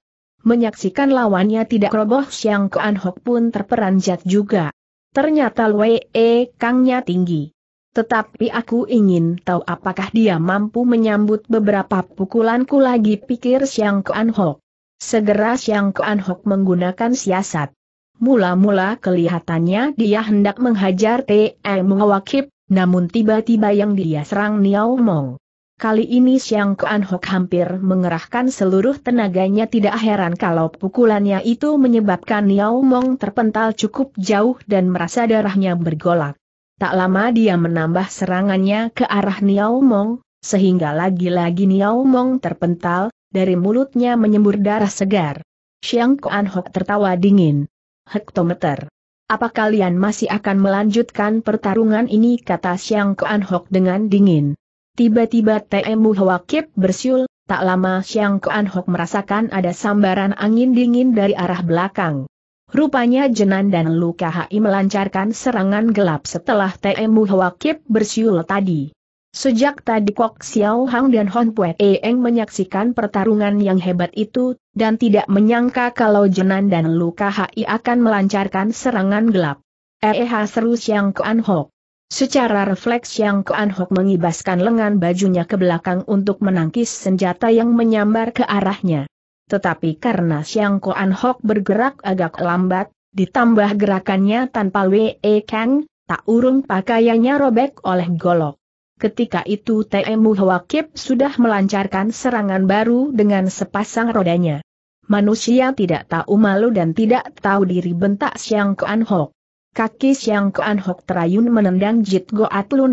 S1: Menyaksikan lawannya tidak roboh Xiang Kuan Hok pun terperanjat juga. Ternyata Wei E Kangnya tinggi. Tetapi aku ingin tahu apakah dia mampu menyambut beberapa pukulanku lagi pikir Siang Kuan Hok. Segera Siang Kuan Hok menggunakan siasat. Mula-mula kelihatannya dia hendak menghajar T.E. Mengawakip, namun tiba-tiba yang dia serang Niao Mong. Kali ini Siang Kuan Hok hampir mengerahkan seluruh tenaganya tidak heran kalau pukulannya itu menyebabkan Niao Mong terpental cukup jauh dan merasa darahnya bergolak. Tak lama dia menambah serangannya ke arah Niao Mong, sehingga lagi-lagi Niao Mong terpental, dari mulutnya menyembur darah segar. Xiang Kuan Hok tertawa dingin. Hektometer. Apa kalian masih akan melanjutkan pertarungan ini kata Xiang Kuan Hok dengan dingin. Tiba-tiba Temu Hwakip bersiul, tak lama Xiang Kuan Hok merasakan ada sambaran angin dingin dari arah belakang. Rupanya Jenan dan Luka Hai melancarkan serangan gelap setelah Temu Hwakip bersiul tadi. Sejak tadi Kok Xiao Hang dan Hon Pue Eeng menyaksikan pertarungan yang hebat itu, dan tidak menyangka kalau Jenan dan Luka Hai akan melancarkan serangan gelap. Eeh seru Siang Kuan Hok. Secara refleks Siang Kuan Hok mengibaskan lengan bajunya ke belakang untuk menangkis senjata yang menyambar ke arahnya. Tetapi karena Siang Koan Hok bergerak agak lambat, ditambah gerakannya tanpa Wei Kang, tak urung pakaiannya robek oleh golok. Ketika itu Temu Hwakip sudah melancarkan serangan baru dengan sepasang rodanya. Manusia tidak tahu malu dan tidak tahu diri bentak Siang Koan Hok. Kaki Siang Koan Hok terayun menendang Jit Go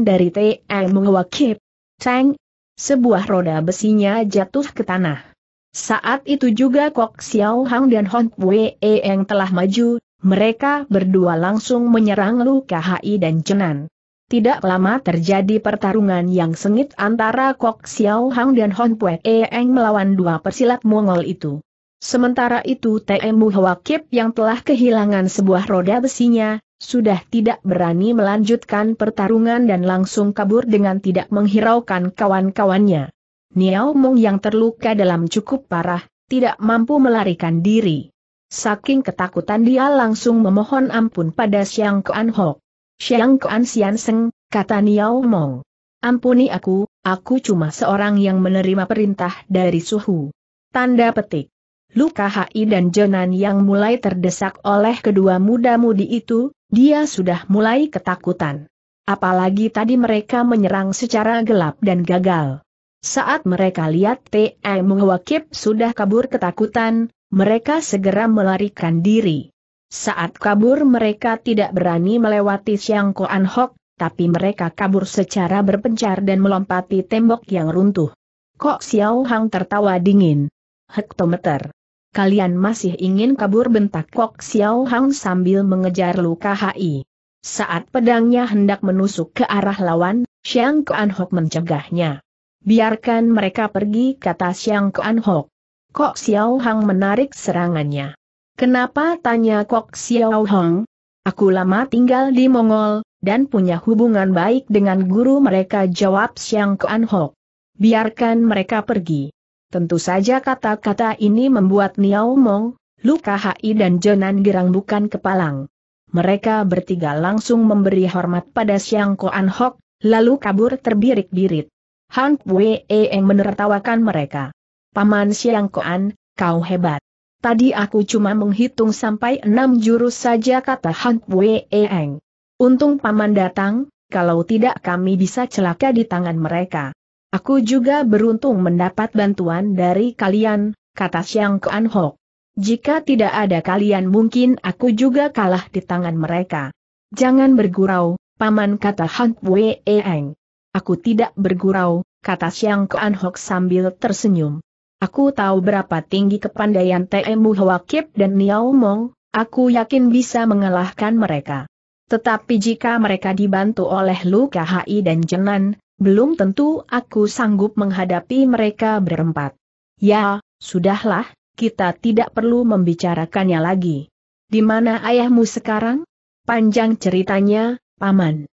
S1: dari Temu Hwakip. Ceng! Sebuah roda besinya jatuh ke tanah. Saat itu juga Kok Xiao Hang dan Hong Wei e Eng telah maju, mereka berdua langsung menyerang Lu Kai dan Chenan. Tidak lama terjadi pertarungan yang sengit antara Kok Xiao Hang dan Hong Wei e Eng melawan dua persilat Mongol itu. Sementara itu Temu Hwakip yang telah kehilangan sebuah roda besinya, sudah tidak berani melanjutkan pertarungan dan langsung kabur dengan tidak menghiraukan kawan-kawannya. Niao Mong yang terluka dalam cukup parah, tidak mampu melarikan diri. Saking ketakutan dia langsung memohon ampun pada Xiang Kuan Ho. Xiang Kuan Xian Seng, kata Niao Mong. Ampuni aku, aku cuma seorang yang menerima perintah dari suhu. Tanda petik. Luka Hai dan Jonan yang mulai terdesak oleh kedua muda-mudi itu, dia sudah mulai ketakutan. Apalagi tadi mereka menyerang secara gelap dan gagal. Saat mereka lihat T.E. Mengwakip sudah kabur ketakutan, mereka segera melarikan diri. Saat kabur mereka tidak berani melewati Siang Koan Hok, tapi mereka kabur secara berpencar dan melompati tembok yang runtuh. Kok Xiao Hang tertawa dingin. Hektometer. Kalian masih ingin kabur bentak Kok Xiao Hang sambil mengejar luka HI. Saat pedangnya hendak menusuk ke arah lawan, Siang Koan Hok mencegahnya. Biarkan mereka pergi kata Siang Kuan Hok. Kok Xiao Hang menarik serangannya. Kenapa tanya Kok Xiao Hang? Aku lama tinggal di Mongol, dan punya hubungan baik dengan guru mereka jawab Siang Kuan Hok. Biarkan mereka pergi. Tentu saja kata-kata ini membuat Niao Mong, Luka Hai dan Jonan Gerang bukan kepalang. Mereka bertiga langsung memberi hormat pada Siang Kuan Hok, lalu kabur terbirik-birit. Han Wei e menertawakan mereka. Paman Siang Koan, kau hebat. Tadi aku cuma menghitung sampai enam jurus saja kata Han Wei e Eng. Untung Paman datang, kalau tidak kami bisa celaka di tangan mereka. Aku juga beruntung mendapat bantuan dari kalian, kata Siang Koan Hok. Jika tidak ada kalian mungkin aku juga kalah di tangan mereka. Jangan bergurau, Paman kata Han Wei e Eng. Aku tidak bergurau, kata Siang Kuan Hok sambil tersenyum. Aku tahu berapa tinggi kepandaian Temu Hwakip dan Niao Mong, aku yakin bisa mengalahkan mereka. Tetapi jika mereka dibantu oleh Lu Kahai dan Jenan, belum tentu aku sanggup menghadapi mereka berempat. Ya, sudahlah, kita tidak perlu membicarakannya lagi. Di mana ayahmu sekarang? Panjang ceritanya, Paman.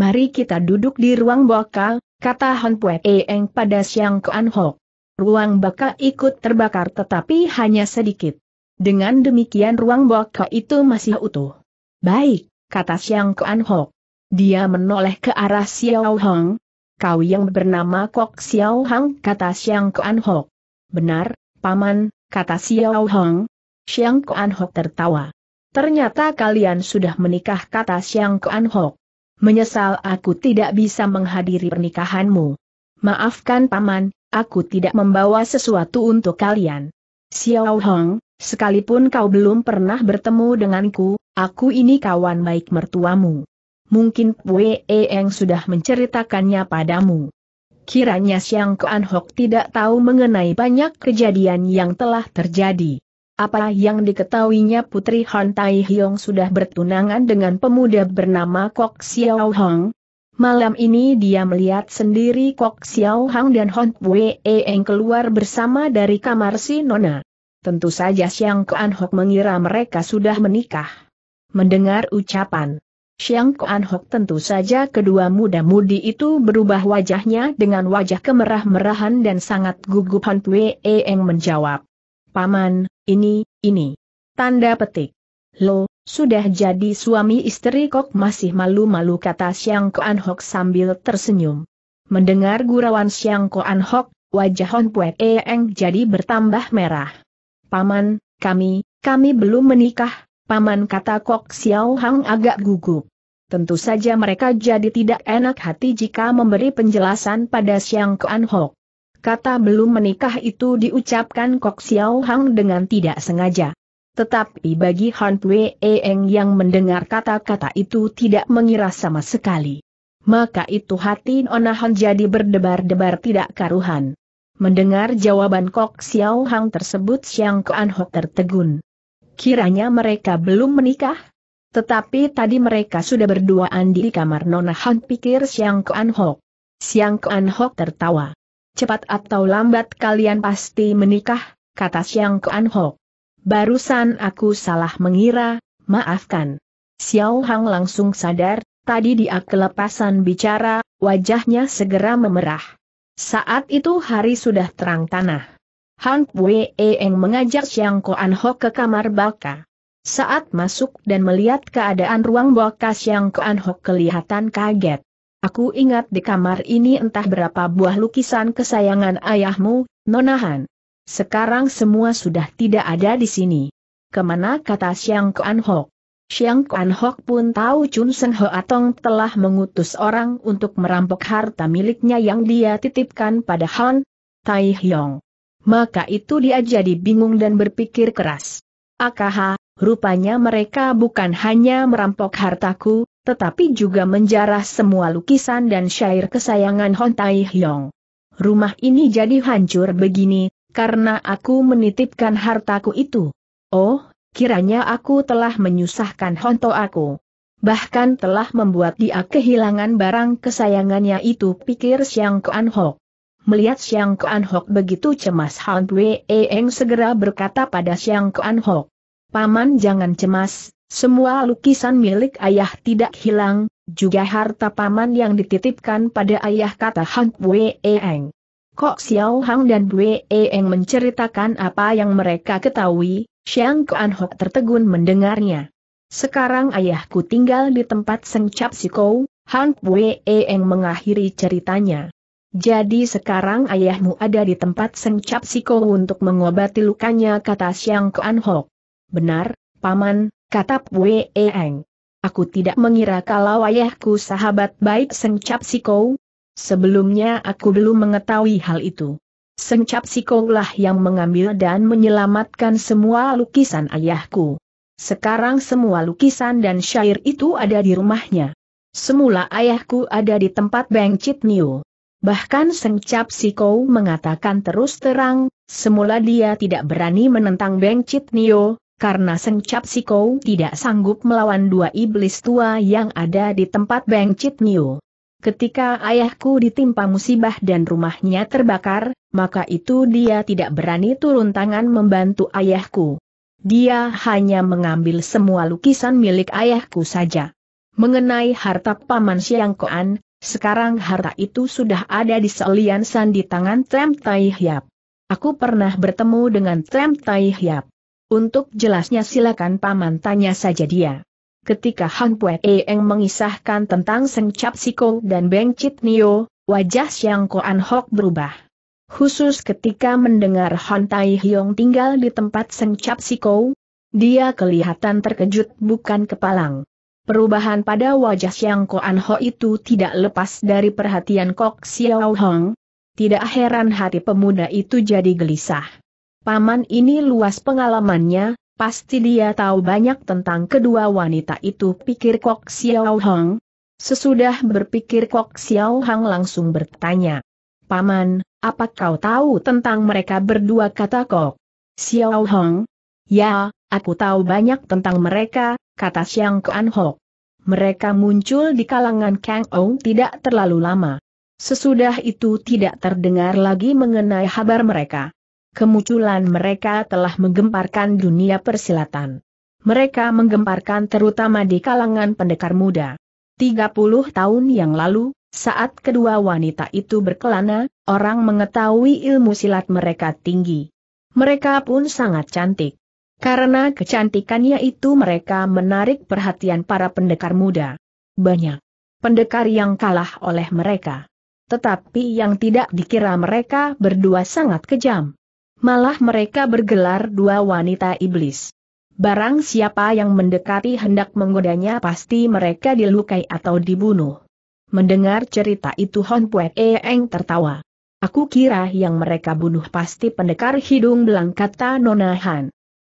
S1: Mari kita duduk di ruang bakal, kata Han Pue Eng pada Siang Kuan Hok. Ruang bakal ikut terbakar tetapi hanya sedikit. Dengan demikian ruang bakal itu masih utuh. Baik, kata Siang Kuan Hok. Dia menoleh ke arah Xiao Hong. Kau yang bernama Kok Xiao Hong, kata Siang Kuan Hok. Benar, Paman, kata Xiao Hong. Siang Kuan Hok tertawa. Ternyata kalian sudah menikah kata Siang Kuan Hok. Menyesal aku tidak bisa menghadiri pernikahanmu. Maafkan paman, aku tidak membawa sesuatu untuk kalian. Xiao Hong, sekalipun kau belum pernah bertemu denganku, aku ini kawan baik mertuamu. Mungkin Wei Eng sudah menceritakannya padamu. Kiranya Xiang Kuan Hok tidak tahu mengenai banyak kejadian yang telah terjadi. Apa yang diketahuinya Putri Han Tai Hyong sudah bertunangan dengan pemuda bernama Kok Xiao Hong. Malam ini dia melihat sendiri Kok Xiao Hong dan Hon Pue Eng keluar bersama dari kamar si Nona. Tentu saja Xiang Kuan Hok mengira mereka sudah menikah. Mendengar ucapan Xiang Kuan Hok tentu saja kedua muda-mudi itu berubah wajahnya dengan wajah kemerah-merahan dan sangat gugup Hon Pue Eng menjawab. Paman, ini, ini. Tanda petik. Lo, sudah jadi suami istri kok masih malu-malu kata Siang Koan Hok sambil tersenyum. Mendengar gurauan Siang Koan Hok, wajah Hon Pue Eeng jadi bertambah merah. Paman, kami, kami belum menikah, paman kata Kok Xiao Hang agak gugup. Tentu saja mereka jadi tidak enak hati jika memberi penjelasan pada Siang Koan Hok. Kata belum menikah itu diucapkan Kok Xiao Hang dengan tidak sengaja. Tetapi bagi Han Pue Eng yang mendengar kata-kata itu tidak mengira sama sekali. Maka itu hati Nona Han jadi berdebar-debar tidak karuhan. Mendengar jawaban Kok Xiao Hang tersebut Siang Kuan Hok tertegun. Kiranya mereka belum menikah? Tetapi tadi mereka sudah berduaan di kamar Nona Han pikir Siang Kuan Hok. Siang Kuan Hok tertawa cepat atau lambat kalian pasti menikah, kata Xiang Kuan Ho. Barusan aku salah mengira, maafkan. Xiao Hang langsung sadar, tadi dia kelepasan bicara, wajahnya segera memerah. Saat itu hari sudah terang tanah. Han Pue Eng mengajak Xiang Kuan Ho ke kamar Baka. Saat masuk dan melihat keadaan ruang Baka Xiang Kuan Ho kelihatan kaget. Aku ingat di kamar ini entah berapa buah lukisan kesayangan ayahmu, Nonahan. Sekarang semua sudah tidak ada di sini. Kemana kata Siang Kuan Hok? Siang Kuan Hok pun tahu Chun Sen Atong telah mengutus orang untuk merampok harta miliknya yang dia titipkan pada Han Tai Hyong. Maka itu dia jadi bingung dan berpikir keras. Akaha, rupanya mereka bukan hanya merampok hartaku, tetapi juga menjarah semua lukisan dan syair kesayangan Hon Tai Hyong. Rumah ini jadi hancur begini, karena aku menitipkan hartaku itu. Oh, kiranya aku telah menyusahkan honto aku. Bahkan telah membuat dia kehilangan barang kesayangannya itu pikir Siang Kuan Hok. Melihat Siang Kuan Hok begitu cemas Han Wei Eng segera berkata pada Siang Kuan Hok. Paman jangan cemas, semua lukisan milik ayah tidak hilang, juga harta paman yang dititipkan pada ayah kata Hang e Eng. Kok Xiao Hang dan e Eng menceritakan apa yang mereka ketahui, Xiang Kuan Hok tertegun mendengarnya. Sekarang ayahku tinggal di tempat Sengcap Siko, Han e Eng mengakhiri ceritanya. Jadi sekarang ayahmu ada di tempat Sengcap Siko untuk mengobati lukanya kata Xiang Kuan Hok. Benar, Paman, kata Pwe Eng. Aku tidak mengira kalau ayahku sahabat baik Sengcap Siko. Sebelumnya aku belum mengetahui hal itu. Seng Siko lah yang mengambil dan menyelamatkan semua lukisan ayahku. Sekarang semua lukisan dan syair itu ada di rumahnya. Semula ayahku ada di tempat Beng Chit Niu. Bahkan Sengcap Siko mengatakan terus terang, semula dia tidak berani menentang Beng Chit karena Seng si Sikou tidak sanggup melawan dua iblis tua yang ada di tempat Beng Chit Niu. Ketika ayahku ditimpa musibah dan rumahnya terbakar, maka itu dia tidak berani turun tangan membantu ayahku. Dia hanya mengambil semua lukisan milik ayahku saja. Mengenai harta paman Siang Koan, sekarang harta itu sudah ada di Selian San di tangan Tem Tai Hiap. Aku pernah bertemu dengan Tem Tai Hiap. Untuk jelasnya silakan paman tanya saja dia. Ketika Hang Pue Eng mengisahkan tentang Seng Cap Siko dan Beng Chit Nio, wajah Siang Koan Hok berubah. Khusus ketika mendengar Han Tai Hyong tinggal di tempat Seng Cap Siko, dia kelihatan terkejut bukan kepalang. Perubahan pada wajah Siang Koan Ho itu tidak lepas dari perhatian Kok Xiao Hong. Tidak heran hati pemuda itu jadi gelisah. Paman ini luas pengalamannya, pasti dia tahu banyak tentang kedua wanita itu pikir Kok Xiao Hong. Sesudah berpikir Kok Xiao Hong langsung bertanya. Paman, apa kau tahu tentang mereka berdua kata Kok? Xiao Hong? Ya, aku tahu banyak tentang mereka, kata Xiang Kuan Hok. Mereka muncul di kalangan Kang Ong tidak terlalu lama. Sesudah itu tidak terdengar lagi mengenai kabar mereka kemunculan mereka telah menggemparkan dunia persilatan. Mereka menggemparkan terutama di kalangan pendekar muda. 30 tahun yang lalu, saat kedua wanita itu berkelana, orang mengetahui ilmu silat mereka tinggi. Mereka pun sangat cantik. Karena kecantikannya itu mereka menarik perhatian para pendekar muda. Banyak pendekar yang kalah oleh mereka. Tetapi yang tidak dikira mereka berdua sangat kejam malah mereka bergelar dua wanita iblis. Barang siapa yang mendekati hendak menggodanya pasti mereka dilukai atau dibunuh. Mendengar cerita itu Hon Pue Eng tertawa. Aku kira yang mereka bunuh pasti pendekar hidung belang kata Nona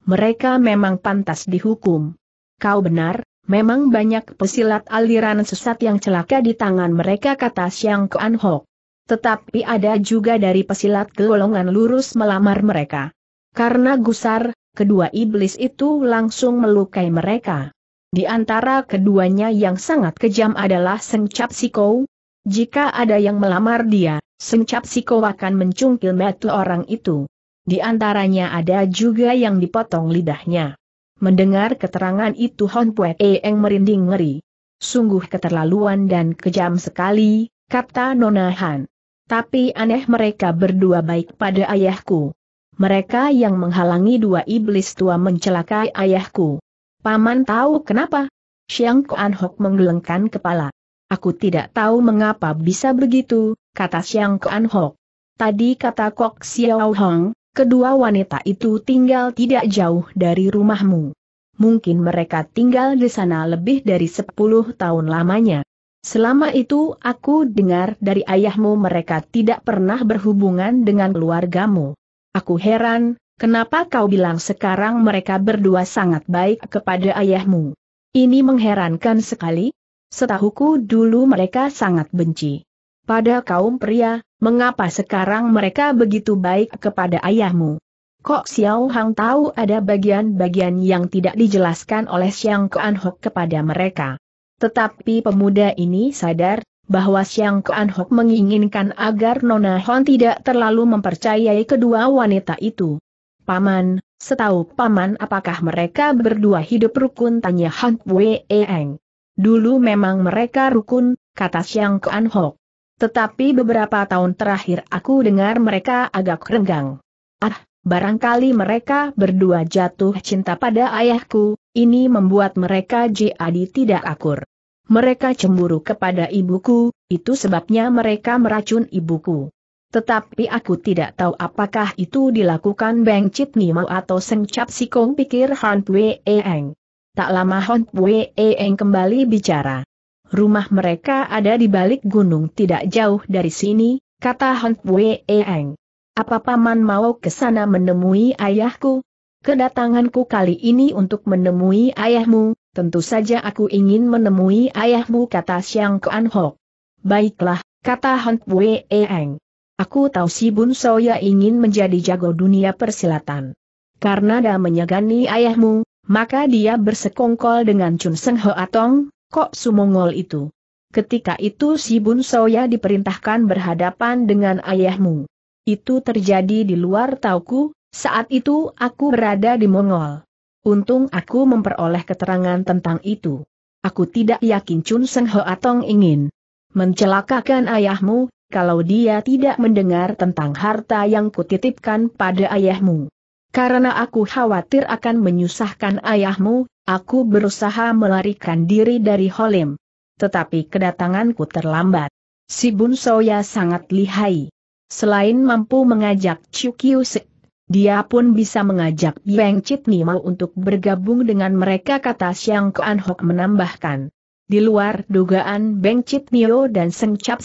S1: Mereka memang pantas dihukum. Kau benar, memang banyak pesilat aliran sesat yang celaka di tangan mereka kata Siang Kuan Hok. Tetapi ada juga dari pesilat golongan lurus melamar mereka. Karena gusar, kedua iblis itu langsung melukai mereka. Di antara keduanya yang sangat kejam adalah Seng Siko. Jika ada yang melamar dia, Seng Siko akan mencungkil metu orang itu. Di antaranya ada juga yang dipotong lidahnya. Mendengar keterangan itu Hon Pue Eng merinding ngeri. Sungguh keterlaluan dan kejam sekali, kata Nona Han. Tapi aneh mereka berdua baik pada ayahku. Mereka yang menghalangi dua iblis tua mencelakai ayahku. Paman tahu kenapa? Xiang Kuan Hok menggelengkan kepala. Aku tidak tahu mengapa bisa begitu, kata Xiang Kuan Hok. Tadi kata Kok Xiao Hong, kedua wanita itu tinggal tidak jauh dari rumahmu. Mungkin mereka tinggal di sana lebih dari sepuluh tahun lamanya. Selama itu aku dengar dari ayahmu mereka tidak pernah berhubungan dengan keluargamu. Aku heran, kenapa kau bilang sekarang mereka berdua sangat baik kepada ayahmu. Ini mengherankan sekali. Setahuku dulu mereka sangat benci. Pada kaum pria, mengapa sekarang mereka begitu baik kepada ayahmu? Kok Xiao Hang tahu ada bagian-bagian yang tidak dijelaskan oleh Xiang Kuan Hok kepada mereka? Tetapi pemuda ini sadar bahwa Siang Kuan Hok menginginkan agar Nona Hon tidak terlalu mempercayai kedua wanita itu. Paman, setahu Paman apakah mereka berdua hidup rukun tanya Han Wei Eng. Dulu memang mereka rukun, kata Siang Kuan Hok. Tetapi beberapa tahun terakhir aku dengar mereka agak renggang. Ah, Barangkali mereka berdua jatuh cinta pada ayahku, ini membuat mereka jadi tidak akur. Mereka cemburu kepada ibuku, itu sebabnya mereka meracun ibuku. Tetapi aku tidak tahu apakah itu dilakukan Beng Chit Nimo atau Seng Cap Sikong pikir Han Pue Eng. Tak lama Han Pue Eng kembali bicara. Rumah mereka ada di balik gunung tidak jauh dari sini, kata Han Pue Eng. Apa paman mau ke sana menemui ayahku? Kedatanganku kali ini untuk menemui ayahmu, tentu saja aku ingin menemui ayahmu kata Siang Kuan Hok. Baiklah, kata Han Wei Eng. Aku tahu si Bun Soya ingin menjadi jago dunia persilatan. Karena dia menyegani ayahmu, maka dia bersekongkol dengan Chun Seng Ho Atong, kok sumongol itu. Ketika itu si Bun Soya diperintahkan berhadapan dengan ayahmu. Itu terjadi di luar tauku, saat itu aku berada di Mongol. Untung aku memperoleh keterangan tentang itu. Aku tidak yakin Chun Seng Ho Atong ingin mencelakakan ayahmu, kalau dia tidak mendengar tentang harta yang kutitipkan pada ayahmu. Karena aku khawatir akan menyusahkan ayahmu, aku berusaha melarikan diri dari Holim. Tetapi kedatanganku terlambat. Si Bun Soya sangat lihai. Selain mampu mengajak Chu Kiu Se, dia pun bisa mengajak Yang Chit Nima untuk bergabung dengan mereka kata Siang Kuan Hok menambahkan. Di luar dugaan Beng Chit Nio dan Seng Chap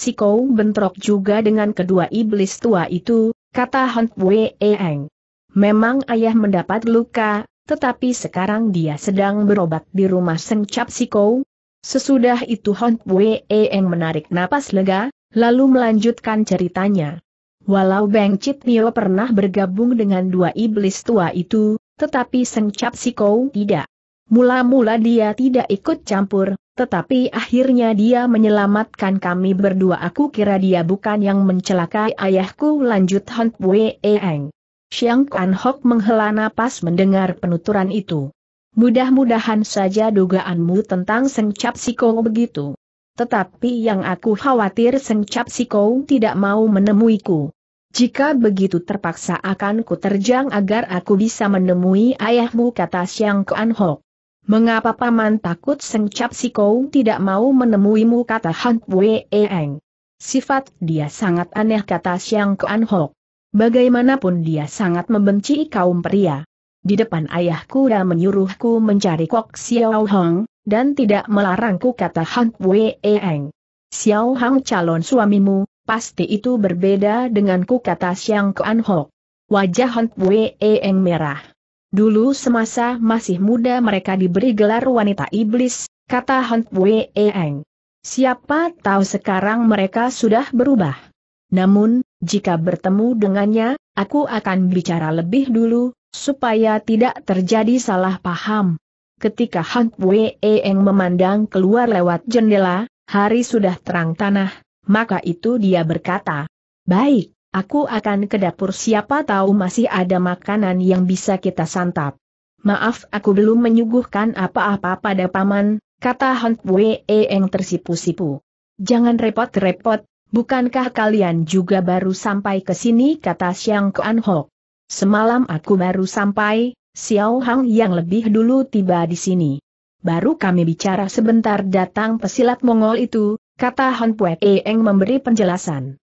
S1: bentrok juga dengan kedua iblis tua itu, kata Han Wei Eng. Memang ayah mendapat luka, tetapi sekarang dia sedang berobat di rumah Seng Chap Sesudah itu Han Wei Eng menarik napas lega, lalu melanjutkan ceritanya. Walau Beng Chit Nio pernah bergabung dengan dua iblis tua itu, tetapi Seng Cap Kou tidak. Mula-mula dia tidak ikut campur, tetapi akhirnya dia menyelamatkan kami berdua aku kira dia bukan yang mencelakai ayahku lanjut Hon Wei Eng. Xiang Kuan Hok menghela napas mendengar penuturan itu. Mudah-mudahan saja dugaanmu tentang Seng Cap Siko begitu tetapi yang aku khawatir Sengcap Kou tidak mau menemuiku. Jika begitu terpaksa akan ku terjang agar aku bisa menemui ayahmu kata Siang Kuan Hok. Mengapa paman takut Sengcap Kou tidak mau menemuimu kata Han Wei Eng. Sifat dia sangat aneh kata Siang Kuan Hok. Bagaimanapun dia sangat membenci kaum pria. Di depan ayahku dan menyuruhku mencari Kok Xiao Hong, dan tidak melarangku kata Han Wei Eng. Xiao Hang calon suamimu, pasti itu berbeda denganku kata Xiang Kuan Ho. Wajah Han Wei Eng merah. Dulu semasa masih muda mereka diberi gelar wanita iblis, kata Han Wei Eng. Siapa tahu sekarang mereka sudah berubah. Namun, jika bertemu dengannya, aku akan bicara lebih dulu, supaya tidak terjadi salah paham. Ketika Han Wei Eng memandang keluar lewat jendela, hari sudah terang tanah, maka itu dia berkata, Baik, aku akan ke dapur siapa tahu masih ada makanan yang bisa kita santap. Maaf aku belum menyuguhkan apa-apa pada paman, kata Han Wei Eng tersipu-sipu. Jangan repot-repot, bukankah kalian juga baru sampai ke sini kata Xiang Kuan Ho. Semalam aku baru sampai, Xiao Hang yang lebih dulu tiba di sini. Baru kami bicara sebentar datang pesilat Mongol itu, kata Han Pue Eng memberi penjelasan.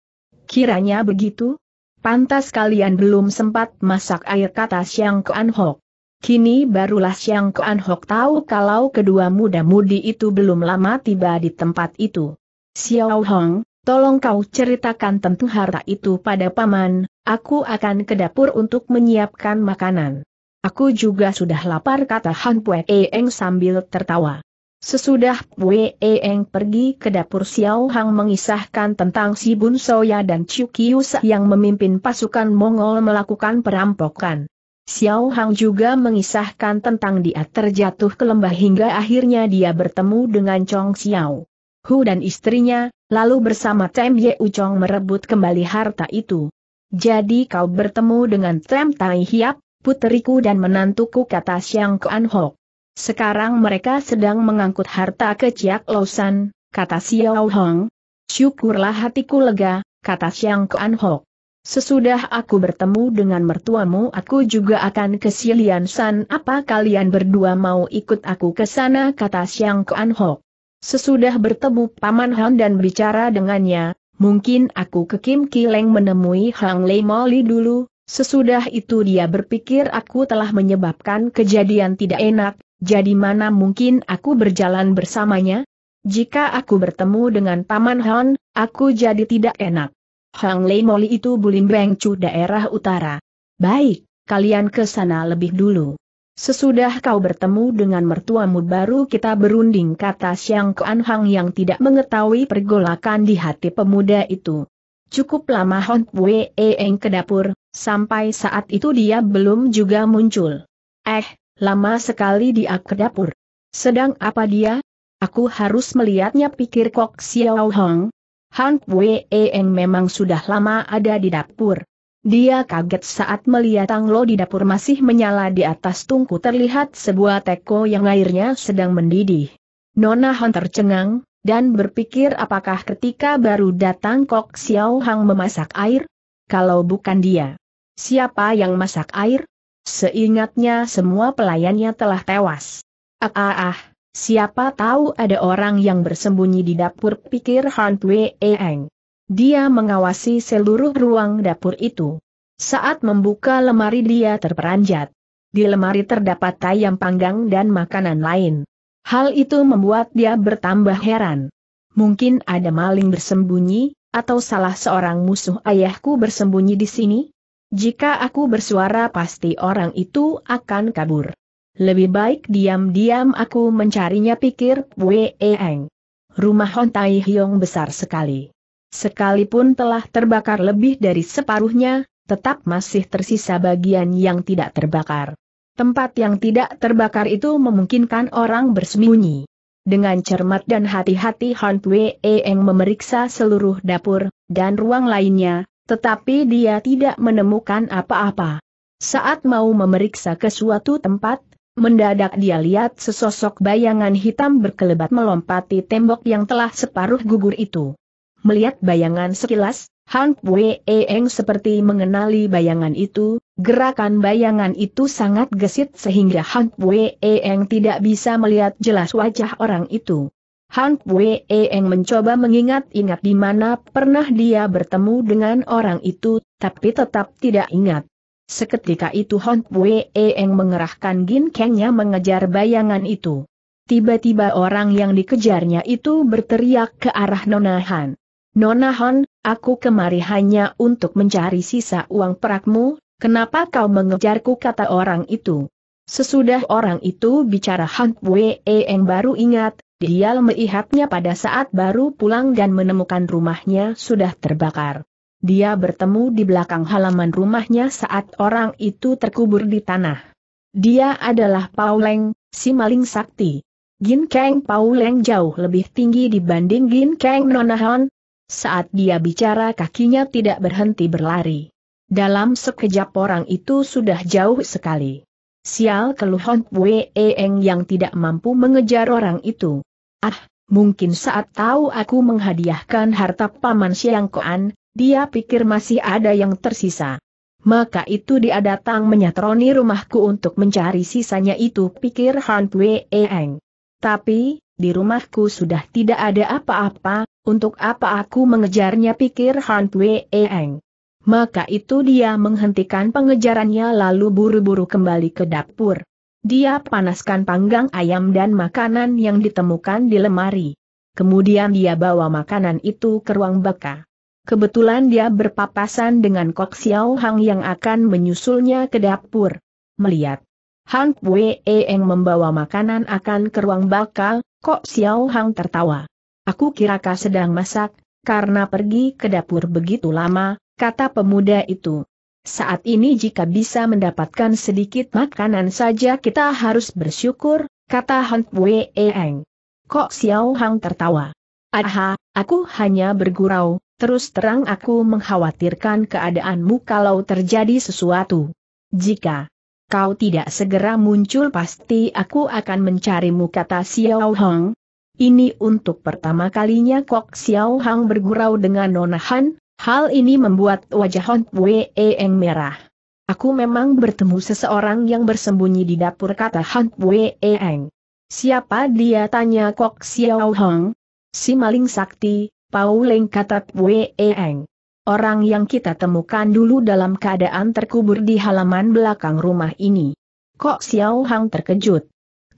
S1: Kiranya begitu? Pantas kalian belum sempat masak air kata Xiang Kuan Hok. Kini barulah Xiang Kuan Hok tahu kalau kedua muda-mudi itu belum lama tiba di tempat itu. Xiao Hong, tolong kau ceritakan tentu harta itu pada paman, aku akan ke dapur untuk menyiapkan makanan. Aku juga sudah lapar kata Han Pue Eng sambil tertawa. Sesudah Pue Eng pergi ke dapur Xiao Hang mengisahkan tentang si Bun Soya dan Chiu Kius yang memimpin pasukan Mongol melakukan perampokan. Xiao Hang juga mengisahkan tentang dia terjatuh ke lembah hingga akhirnya dia bertemu dengan Chong Xiao. Hu dan istrinya, lalu bersama Tem Ye Uchong merebut kembali harta itu. Jadi kau bertemu dengan Tem Tai Hiap, puteriku dan menantuku kata Siang Kuan Ho. Sekarang mereka sedang mengangkut harta ke Ciak Losan, kata Xiao Hong. Syukurlah hatiku lega, kata Siang Kuan Ho. Sesudah aku bertemu dengan mertuamu aku juga akan ke Silian San apa kalian berdua mau ikut aku ke sana kata Siang Kuan Ho. Sesudah bertemu Paman Han dan bicara dengannya, mungkin aku ke Kim Kileng menemui Hang Lei Moli dulu, Sesudah itu dia berpikir aku telah menyebabkan kejadian tidak enak, jadi mana mungkin aku berjalan bersamanya? Jika aku bertemu dengan Paman Han, aku jadi tidak enak. Hang Lei Moli itu Bulim Bengcu daerah utara. Baik, kalian ke sana lebih dulu. Sesudah kau bertemu dengan mertuamu baru kita berunding kata Siang Kuan Hang yang tidak mengetahui pergolakan di hati pemuda itu. Cukup lama Hon Pue Eng ke dapur, Sampai saat itu dia belum juga muncul. Eh, lama sekali dia ke dapur. Sedang apa dia? Aku harus melihatnya pikir Kok Xiao Hong. Han Wei Eng memang sudah lama ada di dapur. Dia kaget saat melihat Anglo di dapur masih menyala di atas tungku terlihat sebuah teko yang airnya sedang mendidih. Nona Han tercengang, dan berpikir apakah ketika baru datang Kok Xiao Hang memasak air? Kalau bukan dia. Siapa yang masak air? Seingatnya semua pelayannya telah tewas. Ah ah ah, siapa tahu ada orang yang bersembunyi di dapur pikir Han e Eng. Dia mengawasi seluruh ruang dapur itu. Saat membuka lemari dia terperanjat. Di lemari terdapat ayam panggang dan makanan lain. Hal itu membuat dia bertambah heran. Mungkin ada maling bersembunyi, atau salah seorang musuh ayahku bersembunyi di sini? Jika aku bersuara pasti orang itu akan kabur. Lebih baik diam-diam aku mencarinya pikir Weeeng. Rumah Hon Tai Hyong besar sekali. Sekalipun telah terbakar lebih dari separuhnya, tetap masih tersisa bagian yang tidak terbakar. Tempat yang tidak terbakar itu memungkinkan orang bersembunyi. Dengan cermat dan hati-hati Hon Pue memeriksa seluruh dapur, dan ruang lainnya, tetapi dia tidak menemukan apa-apa. Saat mau memeriksa ke suatu tempat, mendadak dia lihat sesosok bayangan hitam berkelebat melompati tembok yang telah separuh gugur itu. Melihat bayangan sekilas, Han Wei Eng seperti mengenali bayangan itu, gerakan bayangan itu sangat gesit sehingga Han Wei Eng tidak bisa melihat jelas wajah orang itu. Han Wei Eng mencoba mengingat-ingat di mana pernah dia bertemu dengan orang itu, tapi tetap tidak ingat. Seketika itu Han Wei Eng mengerahkan ginkengnya mengejar bayangan itu. Tiba-tiba orang yang dikejarnya itu berteriak ke arah Nona Han. Nona Han, aku kemari hanya untuk mencari sisa uang perakmu, kenapa kau mengejarku kata orang itu. Sesudah orang itu bicara Han Wei Eng baru ingat, dia melihatnya pada saat baru pulang dan menemukan rumahnya sudah terbakar. Dia bertemu di belakang halaman rumahnya saat orang itu terkubur di tanah. Dia adalah Pauleng, si maling sakti. Gin Kang Pauleng jauh lebih tinggi dibanding Gin Kang Nonahon. Saat dia bicara kakinya tidak berhenti berlari. Dalam sekejap orang itu sudah jauh sekali. Sial keluhon Wee Eng yang tidak mampu mengejar orang itu. Ah, mungkin saat tahu aku menghadiahkan harta paman Siang Koan, dia pikir masih ada yang tersisa. Maka itu dia datang menyatroni rumahku untuk mencari sisanya itu pikir Han Pue Eng. Tapi, di rumahku sudah tidak ada apa-apa, untuk apa aku mengejarnya pikir Han Pue Eng. Maka itu dia menghentikan pengejarannya lalu buru-buru kembali ke dapur dia panaskan panggang ayam dan makanan yang ditemukan di lemari. Kemudian dia bawa makanan itu ke ruang baka. Kebetulan dia berpapasan dengan Kok Xiao Hang yang akan menyusulnya ke dapur. Melihat Han Pue Eng membawa makanan akan ke ruang baka, Kok Xiao Hang tertawa. Aku kira kau sedang masak, karena pergi ke dapur begitu lama, kata pemuda itu. Saat ini jika bisa mendapatkan sedikit makanan saja kita harus bersyukur, kata Han Wei Eng. Kok Xiao Hang tertawa. Aha, aku hanya bergurau, terus terang aku mengkhawatirkan keadaanmu kalau terjadi sesuatu. Jika kau tidak segera muncul pasti aku akan mencarimu kata Xiao Hang, ini untuk pertama kalinya Kok Xiao Hang bergurau dengan Nona Han, Hal ini membuat wajah Hon Wee Eng merah. Aku memang bertemu seseorang yang bersembunyi di dapur kata Hon Wee Eng. Siapa dia tanya Kok Xiao Hong? Si maling sakti, Pau Leng kata Wee Eng. Orang yang kita temukan dulu dalam keadaan terkubur di halaman belakang rumah ini. Kok Xiao Hong terkejut.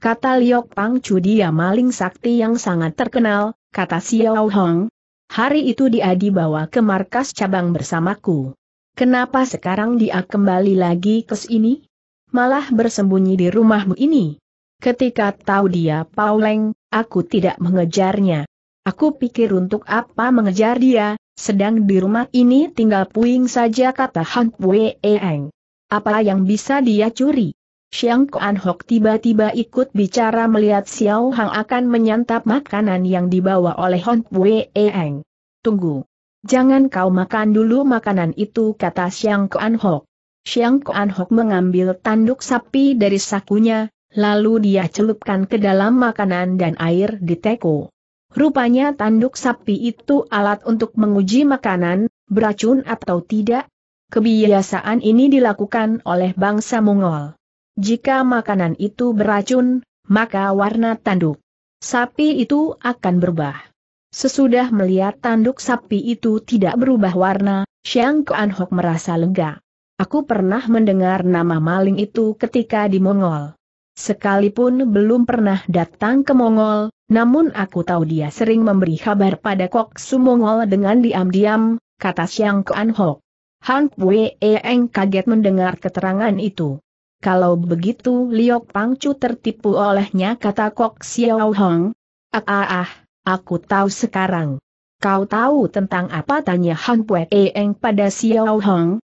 S1: Kata Liok Pang Chu dia maling sakti yang sangat terkenal, kata Xiao Hong, Hari itu dia dibawa ke markas cabang bersamaku. Kenapa sekarang dia kembali lagi ke sini? Malah bersembunyi di rumahmu ini. Ketika tahu dia Pauleng, aku tidak mengejarnya. Aku pikir untuk apa mengejar dia, sedang di rumah ini tinggal puing saja kata Han Pue Eng. Apa yang bisa dia curi? Xiang Kuan Hok tiba-tiba ikut bicara melihat Xiao Hang akan menyantap makanan yang dibawa oleh Hon Eng. Tunggu. Jangan kau makan dulu makanan itu kata Xiang Kuan Hok. Xiang Kuan Hok mengambil tanduk sapi dari sakunya, lalu dia celupkan ke dalam makanan dan air di teko. Rupanya tanduk sapi itu alat untuk menguji makanan, beracun atau tidak. Kebiasaan ini dilakukan oleh bangsa Mongol. Jika makanan itu beracun, maka warna tanduk sapi itu akan berubah. Sesudah melihat tanduk sapi itu tidak berubah warna, Xiang Kuan Hok merasa lega. Aku pernah mendengar nama maling itu ketika di Mongol. Sekalipun belum pernah datang ke Mongol, namun aku tahu dia sering memberi kabar pada Kok Su Mongol dengan diam-diam, kata Xiang Kuan Hok. Han Pue Eng kaget mendengar keterangan itu. Kalau begitu Liok Pangcu tertipu olehnya kata Kok Xiao Hong. Ah ah ah, aku tahu sekarang. Kau tahu tentang apa tanya Han Pue Eng pada Xiao Hong?